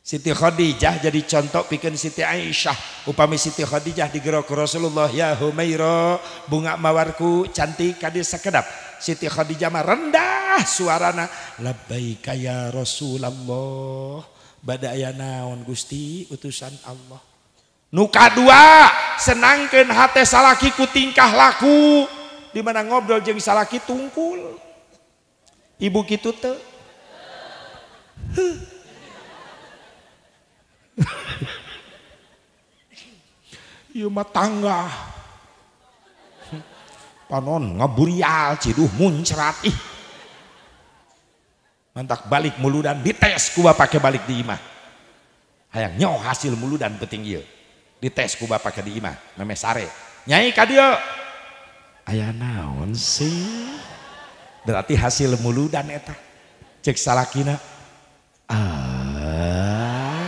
Siti Khadijah jadi contoh pikir Siti Aisyah upami Siti Khadijah diger Rasulullah yairo bunga mawarku cantik kadir sekedap Siti Khodiijamah rendah suana lebih kaya Rasulullah bad naon Gusti utusan Allah nuka dua senangkan H salakiku tingkah laku Di mana ngobrol jeng kita tungkul ibu gitu te huh. Iya mah tangga. Panon ngeburial ciduh muncrat ih. Mantak balik mulu dan dites ku pakai balik di imah. Hayang nyoh hasil mulu dan penting iya. Dites ku pakai di imah. Meme sare. Nyai ka naon sih berarti hasil mulu dan etak ceksa lakin ah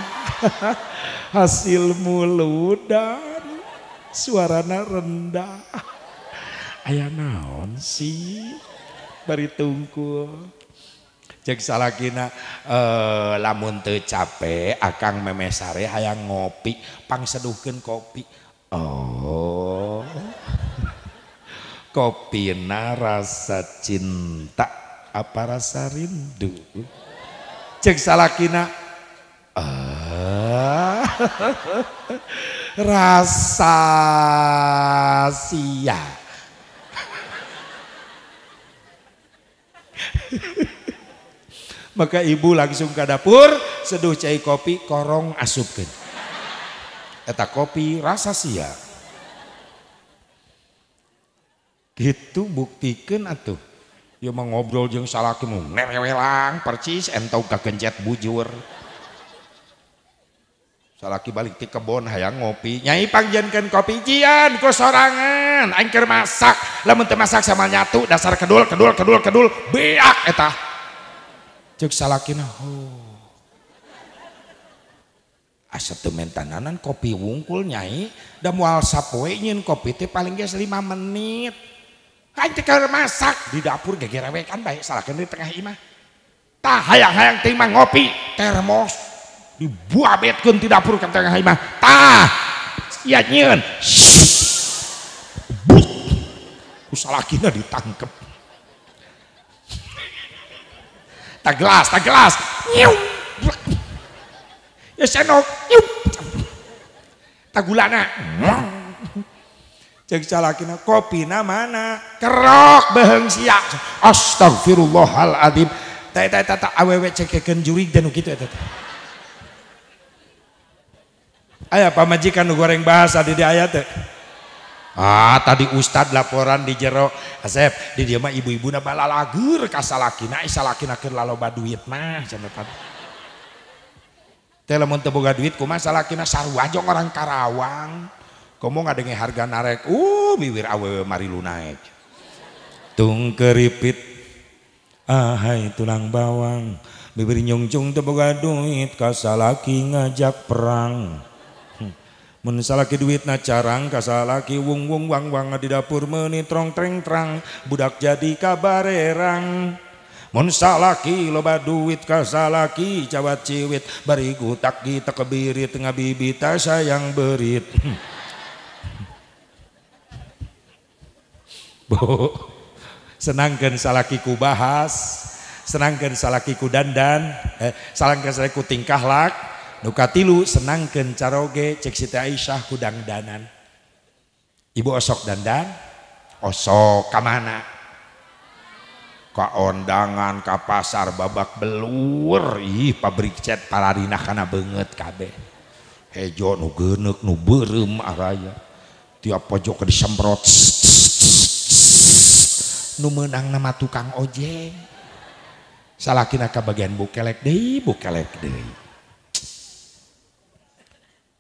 hasil mulu dan suarana rendah aya naon si beritungku ceka lakin eh, lamunte capek akan memesare aya ngopi pang seddugen kopi Oh Kopi narasa cinta apa rasa rindu cek salakina ah, rasa sia maka ibu langsung ke dapur seduh cai kopi korong asupkan eta kopi rasa sia gitu buktikan atuh ya mau ngobrol jeng salah kamu nerewelang percis entau kagencet bujur salaki balik ke kebon hayang ngopi nyai panggilkan kopi jian ku sorangan angker masak lamun teu masak sama nyatu dasar kedul kedul kedul kedul beak eta cek salakina oh asa teu mentananan kopi wungkul nyai da moal sapoe nyeun kopi teh paling geus 5 menit Kain tegar masak di dapur kan baik salah di tengah imah. Tah hayang-hayang timah ngopi termos kun di dapur kan tengah imah. Tah sia ya, nyieun. Buk. kina ditangkep. Tak gelas, tak gelas. Nyium. Ya senok. Tak gulana cek calakina nama mana kerok beheng siak astagfirullahaladzim tak tak teh awewe cekekeun jurig dan kitu eta teh aya pamajikan nu goreng bahasa di di ayat Ah tadi Ustad laporan di jero Asep di dia mah ibu-ibu na balalagur kasalakina isalakina keur laloba duit mah cenah tadi. Teh lamun teu duit kumaha salakina sarua orang Karawang komo ngadenge harga narek uh miwir awewe mari lu naik. tung keripit ahai tulang bawang bibir nyungcung teboga duit kasalaki ngajak perang men salaki duit na carang kasalaki wung wung wang wang di dapur menit trong treng trang budak jadi kabarerang mun salaki loba duit kasalaki cawat ciwit bari gutak kita kebirit ngabibi sayang berit Bu, senangkan salakiku bahas, senangkan salakiku dandan, eh, salangkan salakiku tingkah lak, nukatilu senangkan caroge cek Siti Aisyah kudang danan. Ibu osok dandan, osok kamana? Ka ondangan, ka pasar babak belur, ih pabrik cet pararinah kana banget kabeh. Hejo nu geuneup nu araya. Tiap pojok disemprot numenang nama tukang ojek kena ke bagian bukelek deh bukelek deh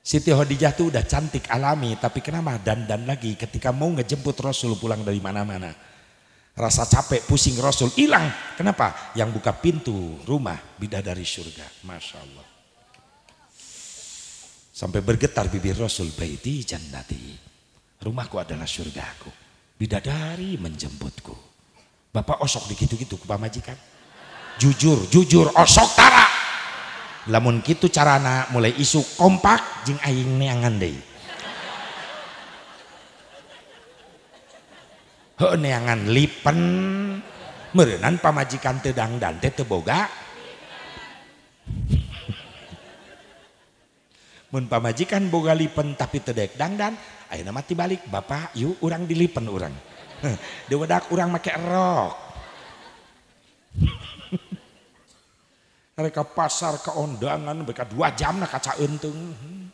Siti Khadijah tuh udah cantik alami tapi kenapa dandan lagi ketika mau ngejemput Rasul pulang dari mana-mana rasa capek pusing Rasul hilang kenapa yang buka pintu rumah bidadari surga Masya Allah sampai bergetar bibir Rasul baiti jannati rumahku adalah surgaku Bidadari menjemputku. Bapak osok dikitu-gitu ke pamajikan. Jujur, jujur, osok tara. Lamun gitu carana mulai isu kompak jing aing neangan deui. Heuh neangan lipen. Merenan pamajikan tedang dan teh boga mun pamajikan boga lipen tapi tedek dangdan ayeuna mati balik bapak yuk urang dilipen urang dak urang make rok mereka pasar ke ondangan mereka dua jam nak kaca untung hmm,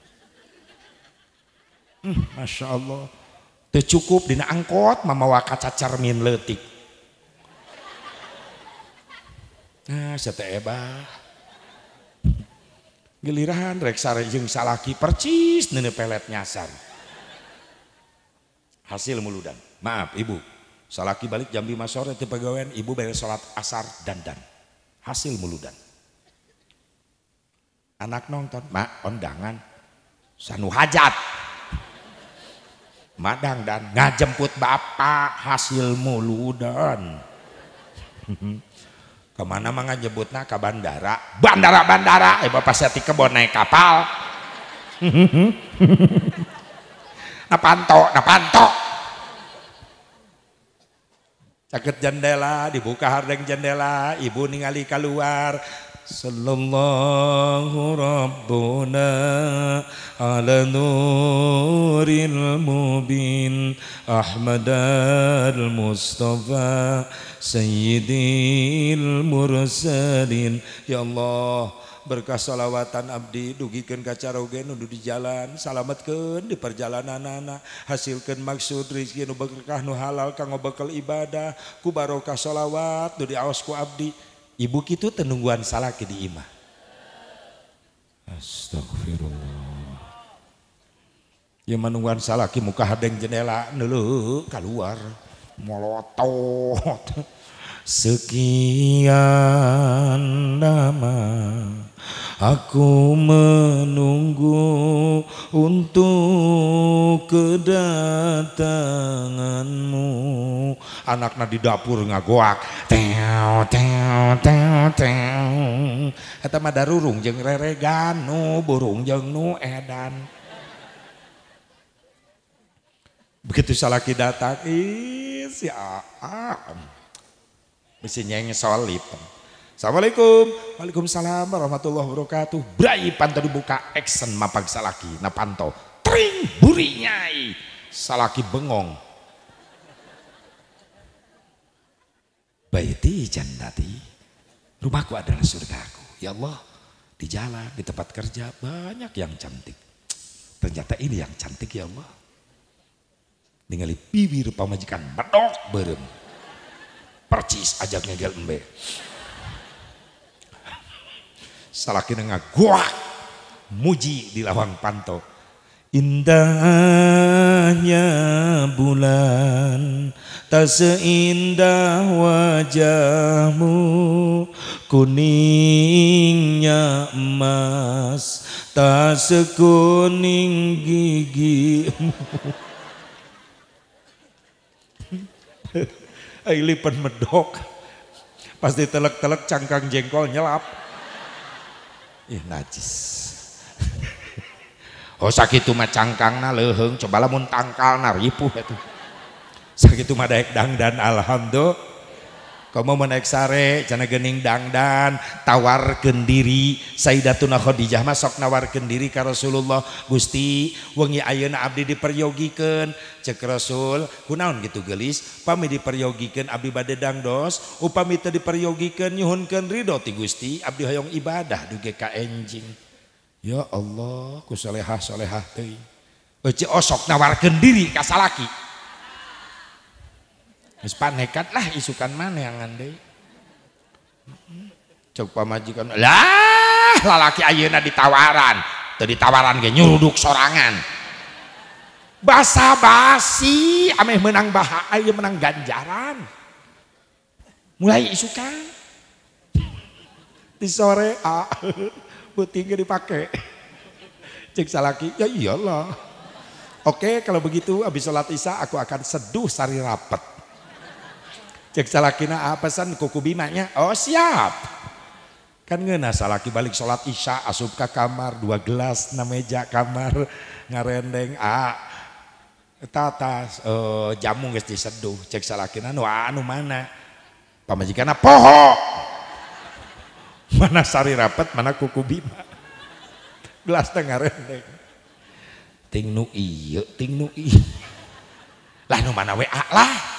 Masya Allah tercukup dina angkot memawa kaca cermin letik nah setebah geliran reksa rejeng salaki percis nene pelet nyasar hasil muludan maaf ibu salaki balik jam 5 sore tipe gawain, ibu beres sholat asar dandan hasil muludan anak nonton ma ondangan sanu hajat madang dan ngajemput bapak hasil muludan kemana mah nyebutna ke bandara bandara bandara eh bapak seti kebon naik kapal napanto napanto caket jendela dibuka hardeng jendela ibu ningali keluar Shallallah Allah nurin mubin Ahmad mustofa senyidin murdin Ya Allah berkassholawatan Abdi dugikan kacaogen nudu di jalan salat ke di perjalanan anak hasilkan maksud Rizkin nu bekah nu halal kang ngo bekel ibadah kubaokah sholawat dudi ausku Abdi ibu itu tenungguan salah ke di imah astagfirullah ya menungguan salah ke muka hadeng jendela dulu keluar molotot sekian lama Aku menunggu untuk kedatanganmu Anaknya di dapur ngagoak Teo, teo, teo, teo Kata madarurung jeng reregan nu burung jeng nu edan Begitu salah datang Ih si Aam Mesti nyengi solip Assalamualaikum. Waalaikumsalam warahmatullahi wabarakatuh. Brai pantau dibuka action mapag salaki Nah pantau, Tring buri nyai. Salaki bengong. Baiti jandati. Rumahku adalah surgaku. Ya Allah, di jalan, di tempat kerja banyak yang cantik. Ternyata ini yang cantik ya Allah. Ningali bibir majikan medok berem. Percis ajak ngegel embe nengah gua, muji di lawang panto indahnya bulan tak seindah wajahmu kuningnya emas tak sekuning gigimu Ailipan medok pasti telek-telek cangkang jengkol nyelap Ih najis. oh sakit mah cangkangna leheng coba lamun tangkalna ripuh itu. sakit mah daek dangdan alhamdulillah kamu meneksa cha gening dangdan tawarken diri Sayida nahho dijah masok nawarken diri karo Rasulullah Gusti wengi aun Abdi diperyogiken cek rasul kunaon gitu gelis pami diperyogiken Abi badde dan dos upa mit diperiyogiken nyhunken ridho ti Gusti Abdi Hoong ibadah dugeK enjing ya Allah kulehhaleh osok oh, nawarken diri kasa Wis panekat lah isukan mana yang ngande. Coba majikan, lah lalaki ayeuna ditawaran, teu ditawaran ge nyuruduk sorangan. Basa basi ameh menang baha aya menang ganjaran. Mulai isukan. Di sore a putih dipakai. Cek salaki, ya iyalah. Oke, kalau begitu habis sholat isya aku akan seduh sari rapet cek salakina apa san kuku bimanya oh siap kan ngena salaki balik sholat isya asup ke kamar dua gelas na meja kamar ngarendeng a tata uh, eh, jamu di seduh cek salakina nu anu mana pamajikan poho mana sari rapat mana kuku bima gelas tengah rendeng tingnu iyo tingnu ting nu lah nu mana wa lah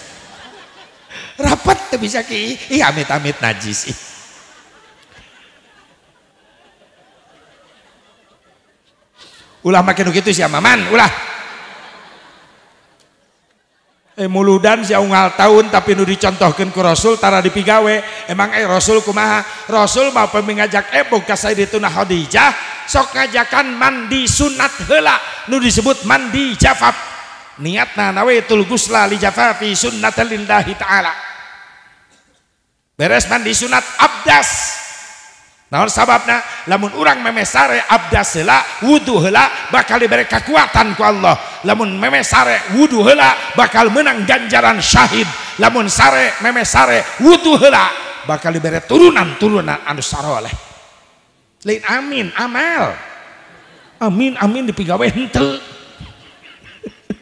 rapat tuh bisa ki iya amit-amit najis ih. ulah makin gitu sih maman ulah eh muludan si ungal tahun tapi nu dicontohkan ke rasul tara dipigawe emang eh rasul kumaha rasul mau pemingajak ebog eh, ka sayyidatuna khadijah sok ngajakan mandi sunat hela nu disebut mandi jafab niatna nawe tulgusla gusla li jafafi sunnatal lillahi ta'ala beres mandi sunat abdas Nah, sababna lamun urang memesare abdas hela wudhu hela bakal diberi kekuatan ku Allah lamun memesare wudhu hela bakal menang ganjaran syahid lamun sare memesare wudhu hela bakal diberi turunan-turunan anu saroleh lain amin amal amin amin di pigawe henteu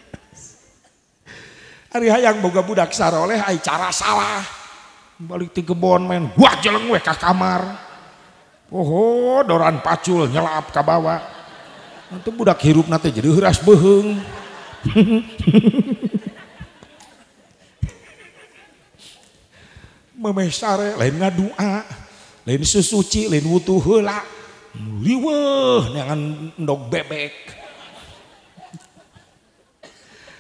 hari hayang boga budak saroleh ai cara salah bon gua kamarho doran pacul nyelap ka bawa untuk budak hirup nate jadiras beheng memes lain ngaa lain sesuci lain wutuh helak bebek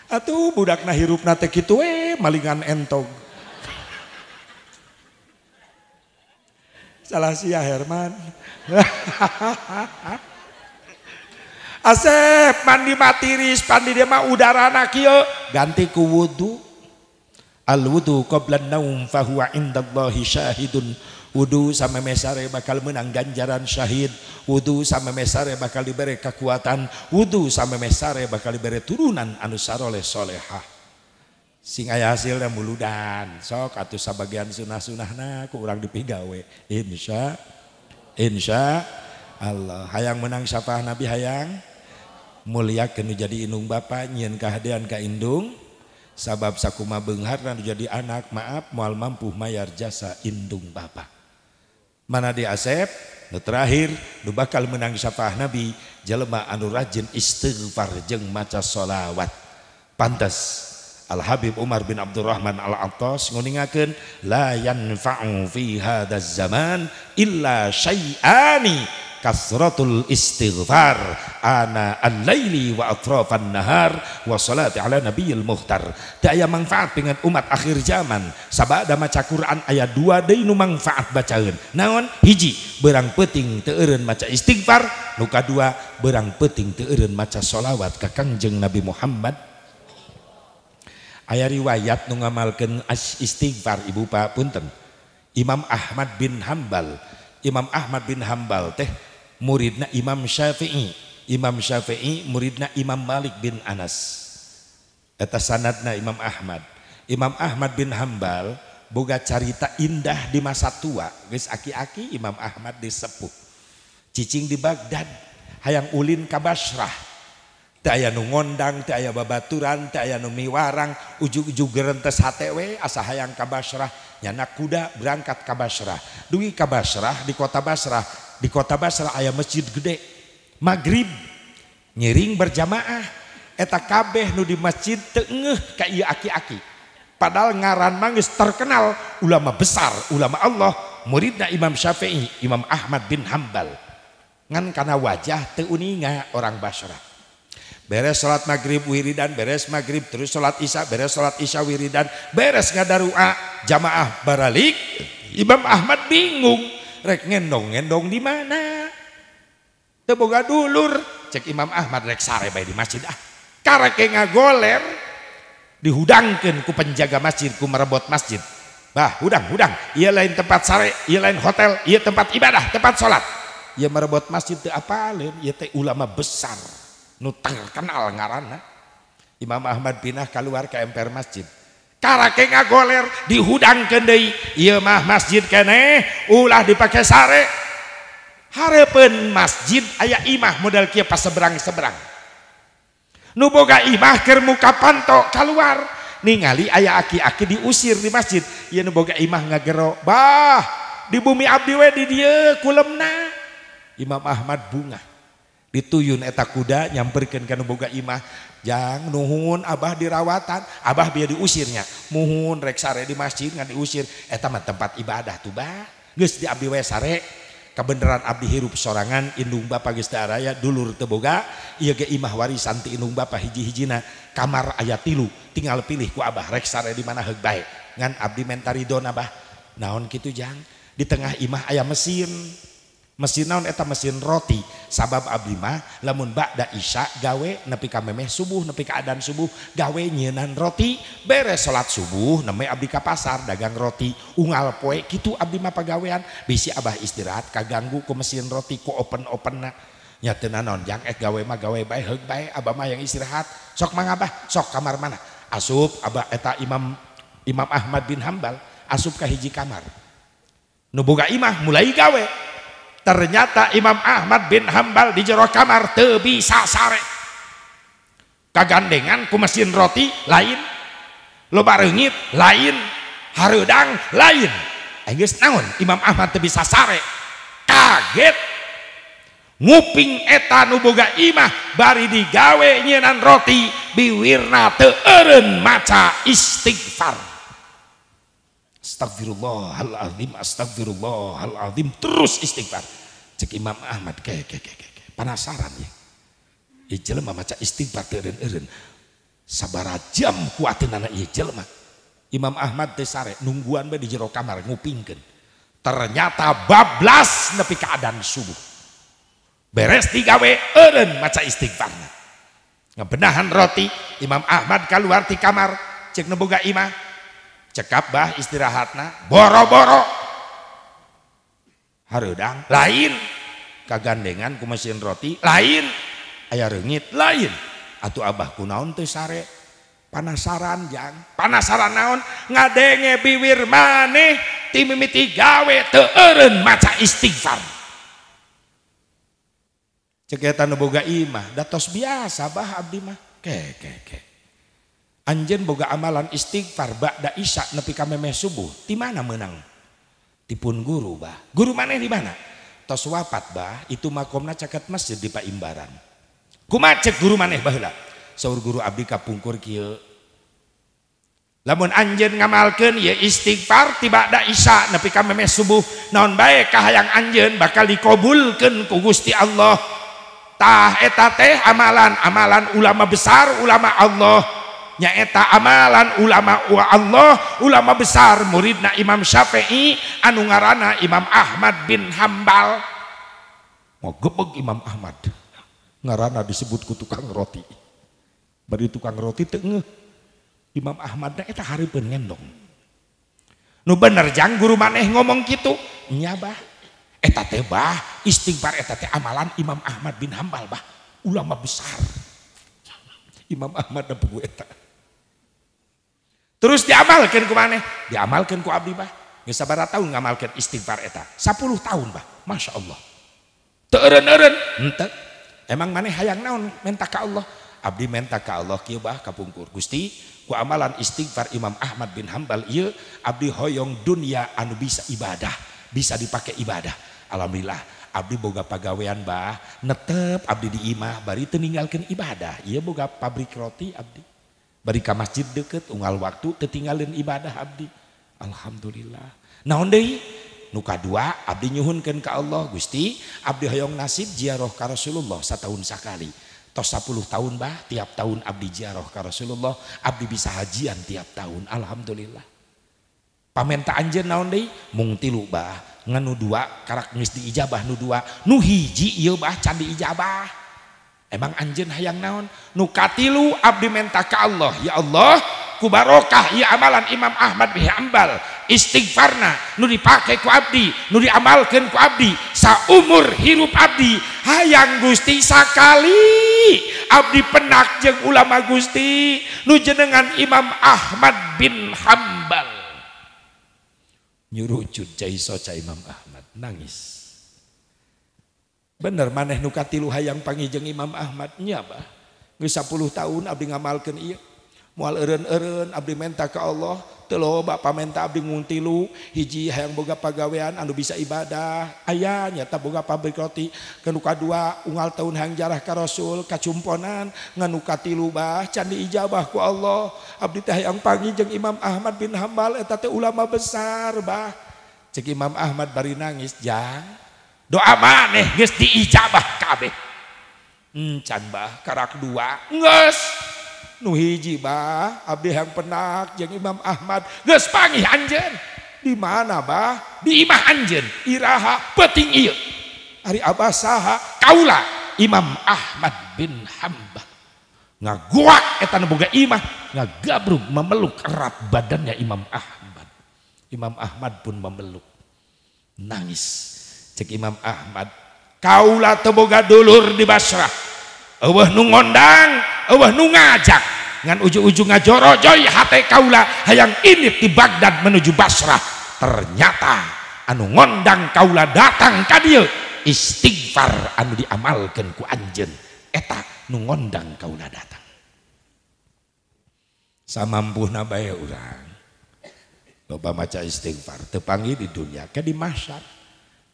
atuh budakna hirup nate itu malingan entogo Salah ya Herman. Asep mandi matiris pandi dia mah udara yo. ganti ku wudu. Al wudu qabla naum fahuwa indallahi syahidun. Wudu sama mesare bakal menang ganjaran syahid. Wudu sama mesare bakal diberi kekuatan. Wudu sama mesare bakal diberi turunan anu saroleh solehah. sing aya hasilnya muuludan sok atusabagian sunnah-sunnah naku kurang dipigawe Insya Insya hayang menangsah nabi hayang mulia jadi inung bapak nyiin kehaan kandung sabab sakkuuma Bengharnan jadi anak maaf mual mampu mayyar jasandung bapak mana dia asep terakhir lu bakal menangsah nabi jelebaanu rajin istighgfarjeng maca sholawat pantes. Al Habib Umar bin Abdurrahman Al Attas nguningakeun la yanfa'u fi hadzal zaman illa syai'ani kasratul istighfar ana al-laili wa atrafan nahar wa salati ala nabiyil muhtar teu aya manfaat dengan umat akhir zaman ada maca Quran ayat dua deui nu manfaat bacaeun naon hiji berang peting teu maca istighfar nuka dua berang peting teu maca solawat ke Kangjeng Nabi Muhammad Ayah riwayat nu ngamalkeun istighfar ibu pak punten. Imam Ahmad bin Hambal, Imam Ahmad bin Hambal teh muridna Imam Syafi'i, Imam Syafi'i muridna Imam Malik bin Anas. Eta sanadna Imam Ahmad. Imam Ahmad bin Hambal boga carita indah di masa tua geus aki-aki Imam Ahmad disepuh. Cicing di Baghdad hayang ulin ka Basrah nugondang tiaya babauran tay aya Numi Warang ug-ug ketes HW asaha yang kabasrah nyanakda berangkat kabasrah dungi kabasrah di kota Basrah di kota Basrah aya masjid gede magrib ngiring berjamaah eta kabeh nu di masjid tenge kay ia aki-aki padahal ngaran manggis terkenal ulama besar ulama Allah muridna Imam Syaei'i Imam Ahmad bin Hambal ngan karena wajah tea orang Basrah beres sholat maghrib wiridan, beres maghrib terus sholat isya, beres sholat isya wiridan, beres ngadarua jamaah baralik. Imam Ahmad bingung, rek ngendong ngendong di mana? Teboga dulur, cek Imam Ahmad rek sare bay di masjid ah. Karek ngagoler dihudangkan ku penjaga masjid, ku merebut masjid. Bah, hudang, hudang. Ia lain tempat sare, ia lain hotel, ia tempat ibadah, tempat sholat. Ia merebut masjid te apa? Ia teh ulama besar nu terkenal ngarana Imam Ahmad binah keluar ke emper masjid karake ngagoler di hudang kendei iya mah masjid kene ulah dipakai sare harapan masjid ayah imah modal kia pas seberang seberang boga imah kermuka muka panto keluar ningali ayah aki-aki diusir di masjid iya nuboga imah ngagero bah di bumi abdi Wedi di dia kulemna Imam Ahmad bunga itu yun etakda nyampirkan kan boga imah jangan nuhun Abah dirawatan Abah biar diusirnya muhun rekare di masjid ngan diusirama tempat ibadah tuba ge di Ab we sare kebenan Abdi Hirup sorangan Indung bapak geststaraya duluur teboga ge imah wari Santi Inung Ba hijji Hina kamar ayat tilu tinggal pilihku Abah reksare di mana heba ngan abdimentari don Abah naon gitu jangan di tengah imah ayam mesin mesin naon eta mesin roti sabab mah lamun ba'da Isya gawe nepi ka memeh subuh nepi keadaan subuh gawe nyenan roti beres salat subuh neme abdi ka pasar dagang roti ungal poe kitu abdi mah pagawean bisi abah istirahat kaganggu ku mesin roti ku open-open na teu naon yang et eh, gawe mah gawe bae heug bae abah mah yang istirahat sok mang abah sok kamar mana asup abah eta imam Imam Ahmad bin Hambal asup ka hiji kamar nu imah mulai gawe punya ternyata Imam Ahmad bin Hambal di diceroh kamar te bisa sare kaganngan pemesin roti lain longgit lain Harudang lainngon Imam Ahmad bisa sare kaget nguing eta nuboga imah bari digawe nyenan roti biwirna te maca istighfarnya Astagfirullahaladzim, astagfirullahaladzim. Terus istighfar. Cek Imam Ahmad, kayak, kayak, kayak, kayak. Penasaran ya. Ijel ya, mah maca istighfar teren-eren. Sabar jam kuatin anak ijel mah. Imam Ahmad tesare nungguan bae di jero kamar ngupingkan. Ternyata bablas nepi keadaan subuh. Beres tiga we eren maca istighfar. Ngebenahan roti Imam Ahmad keluar di kamar cek nebuka imah cekap bah istirahatna boro-boro harudang lain kagandengan ku mesin roti lain ayah rengit lain atau abah kunaon tuh sare panasaran jang panasaran naon ngadenge biwir maneh ti mimiti gawe teu eureun maca istighfar ceketan boga imah datos biasa bah abdi mah ke ke ke Anjen boga amalan istighfar ba'da isya nepi ka memeh subuh. Di mana menang? Tipun guru bah. Guru mana di mana? Tos wapat bah, itu makomna caket masjid di Paimbaran. Kumacet guru mana? baheula. Saur guru abdi kapungkur kieu. Lamun anjen ngamalkan ya istighfar tiba da isya nepi ka memeh subuh. Naon bae kahayang anjen bakal dikabulkeun ku Gusti Allah. Tah eta teh amalan, amalan ulama besar, ulama Allah nyaeta amalan ulama wa Allah ulama besar muridna Imam Syafi'i anu ngaranna Imam Ahmad bin Hambal mau gebeg Imam Ahmad ngaranna disebut ku tukang roti bari tukang roti tengah Imam Ahmad na eta hareupeun ngendong nu bener jang guru maneh ngomong gitu nyabah eta teh bah istighfar eta teh amalan Imam Ahmad bin Hambal bah ulama besar Imam Ahmad dan etak. Terus diamalkan ku mana? Diamalkan ku abdi bah. Nggak sabar tahun ngamalkan istighfar eta. 10 tahun bah. Masya Allah. teren eren Ente. Emang mana hayang naon minta ke Allah. Abdi minta ke Allah kieu bah kapungkur. Gusti, ku amalan istighfar Imam Ahmad bin Hambal Iya. abdi hoyong dunia anu bisa ibadah, bisa dipakai ibadah. Alhamdulillah abdi boga pagawean bah, netep abdi di imah bari teninggalkan ibadah. Iya boga pabrik roti abdi. berikan masjid deket tunggal waktu ketingalin ibadah Abdi Alhamdulillah na muka 2 Abdi nyhun ka Allah Gusti Abdiyong nasibziarah karosulullah satuta sakari to 10 tahun bahh tiap tahun Abdiziarah karo Rasulullah Abdi bisa hajian tiap tahun Alhamdulillah pamentta mu karakter ijabah nu nuhiji ilbah candi ijabah Emang anjen hayang naon? Nukatilu abdi menta Allah. Ya Allah, kubarokah ya amalan Imam Ahmad bin Hambal. Istighfarna nu dipakai ku abdi, nu diamalkan ku abdi. Saumur hirup abdi, hayang gusti sakali. Abdi penak jeng ulama gusti, nu jenengan Imam Ahmad bin Hambal. Nyuruh jujai cai Imam Ahmad, nangis. bener maneh nukati lu hayang pagiijeng Imam Ahmadnya Ba bisa 10 tahun Abdi ngamal ke mual men Allah telobak pata Abdi tilu hiji hayang boga pagawean andu bisa ibadah ayanya tabungga pabrik rotikenuka dua al tahun hang jarah karosul kacumponan nganuuka luubahh candi ijabaku Allah Abdi hayang pagijeng Imam Ahmad bin Hambaleta ulama besar Ba cek Imam Ahmad bari nangis jangan doa mana geus diijabah kabeh encan bah karak dua geus nu bah abdi yang penak jeung Imam Ahmad geus pangih anjeun di mana bah di imah anjen iraha peting ieu ari abah saha kaula Imam Ahmad bin Hambal ngaguak etan boga imah ngagabruk memeluk erat badannya Imam Ahmad Imam Ahmad pun memeluk nangis cek Imam Ahmad kaulah teboga dulur di Basrah awah nu ngondang awah nu ngajak ngan ujung-ujung ngajoro joy hati kaulah hayang ini di Baghdad menuju Basrah ternyata anu ngondang kaulah datang kadil istighfar anu diamalkan ku anjen etak nu ngondang kaulah datang samampu nabaya orang bapak maca istighfar tepangi di dunia ke di masyarakat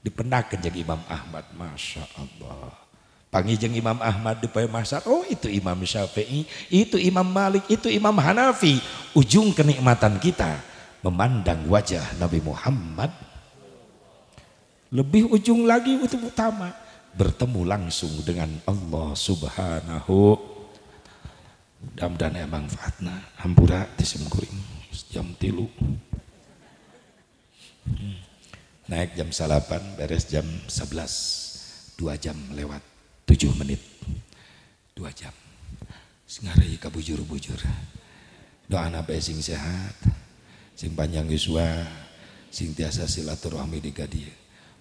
dipendakan jadi Imam Ahmad Masya Allah pangijeng Imam Ahmad di Masar oh itu Imam Syafi'i itu Imam Malik itu Imam Hanafi ujung kenikmatan kita memandang wajah Nabi Muhammad lebih ujung lagi itu utama bertemu langsung dengan Allah subhanahu mudah-mudahan emang fatna hampura disemkuring jam tilu hmm. Naik jam salapan, beres jam 11. Dua jam lewat, tujuh menit. Dua jam. Sengarai ke bujur bujur Doa nabe sing sehat, sing panjang yuswa, sing tiasa silaturahmi di gadia.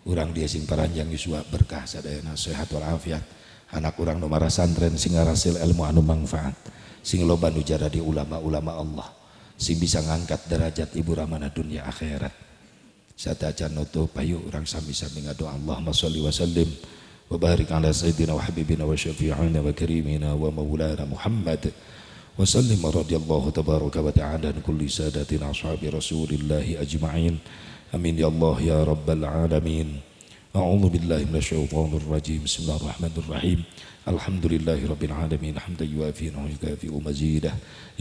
orang dia sing paranjang yuswa berkah sadayana sehat walafiat. Anak urang nomara santren sing rasil ilmu anu manfaat. Sing loba nujara di ulama-ulama Allah. Sing bisa ngangkat derajat ibu ramana dunia akhirat Sate acan nutuh payu orang sami-sami ngadu Allahumma sholli wa sallim wa barik ala sayyidina wa habibina wa syafi'ina wa karimina wa maulana Muhammad wa sallim radhiyallahu tabaraka wa ta'ala an kulli sadatina ashabi rasulillahi ajma'in amin ya Allah ya rabbal alamin a'udzu billahi minasyaitonir rajim bismillahirrahmanirrahim الحمد لله رب العالمين حمدا يوافي ويكافئ نعم مزيده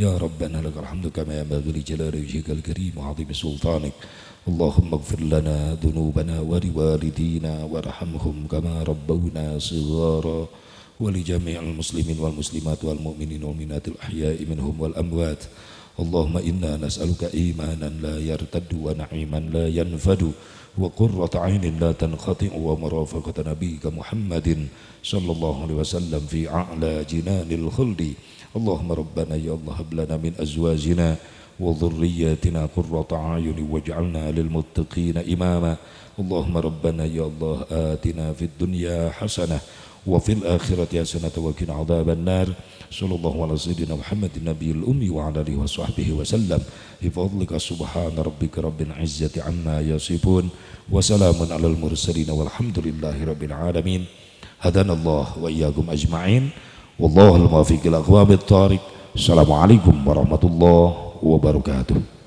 يا ربنا لك الحمد كما ينبغي لجلال وجهك الكريم وعظيم سلطانك اللهم اغفر لنا ذنوبنا ولوالدينا وارحمهم كما ربونا صغارا ولجميع المسلمين والمسلمات والمؤمنين والمؤمنات الأحياء منهم والأموات اللهم إنا نسألك إيمانا لا يرتد ونعيما لا ينفد وقرة عين لا تنخطئ ومرافقة نبيك محمد صلى الله عليه وسلم في أعلى جنان الخلد اللهم ربنا يا الله هب لنا من أزواجنا وذرياتنا قرة عين واجعلنا للمتقين إماما اللهم ربنا يا الله آتنا في الدنيا حسنة وفي الآخرة حسنة وقنا عذاب النار sallallahu ala sayyidina Muhammadin nabiyil ummi wa ala alihi wa sahbihi wa sallam bi fadlika subhana rabbika rabbil izzati amma yasifun wa salamun alal mursalin walhamdulillahi rabbil alamin hadanallah wa iyyakum ajma'in wallahu al-muwaffiq ila aqwamit thariq assalamualaikum warahmatullahi wabarakatuh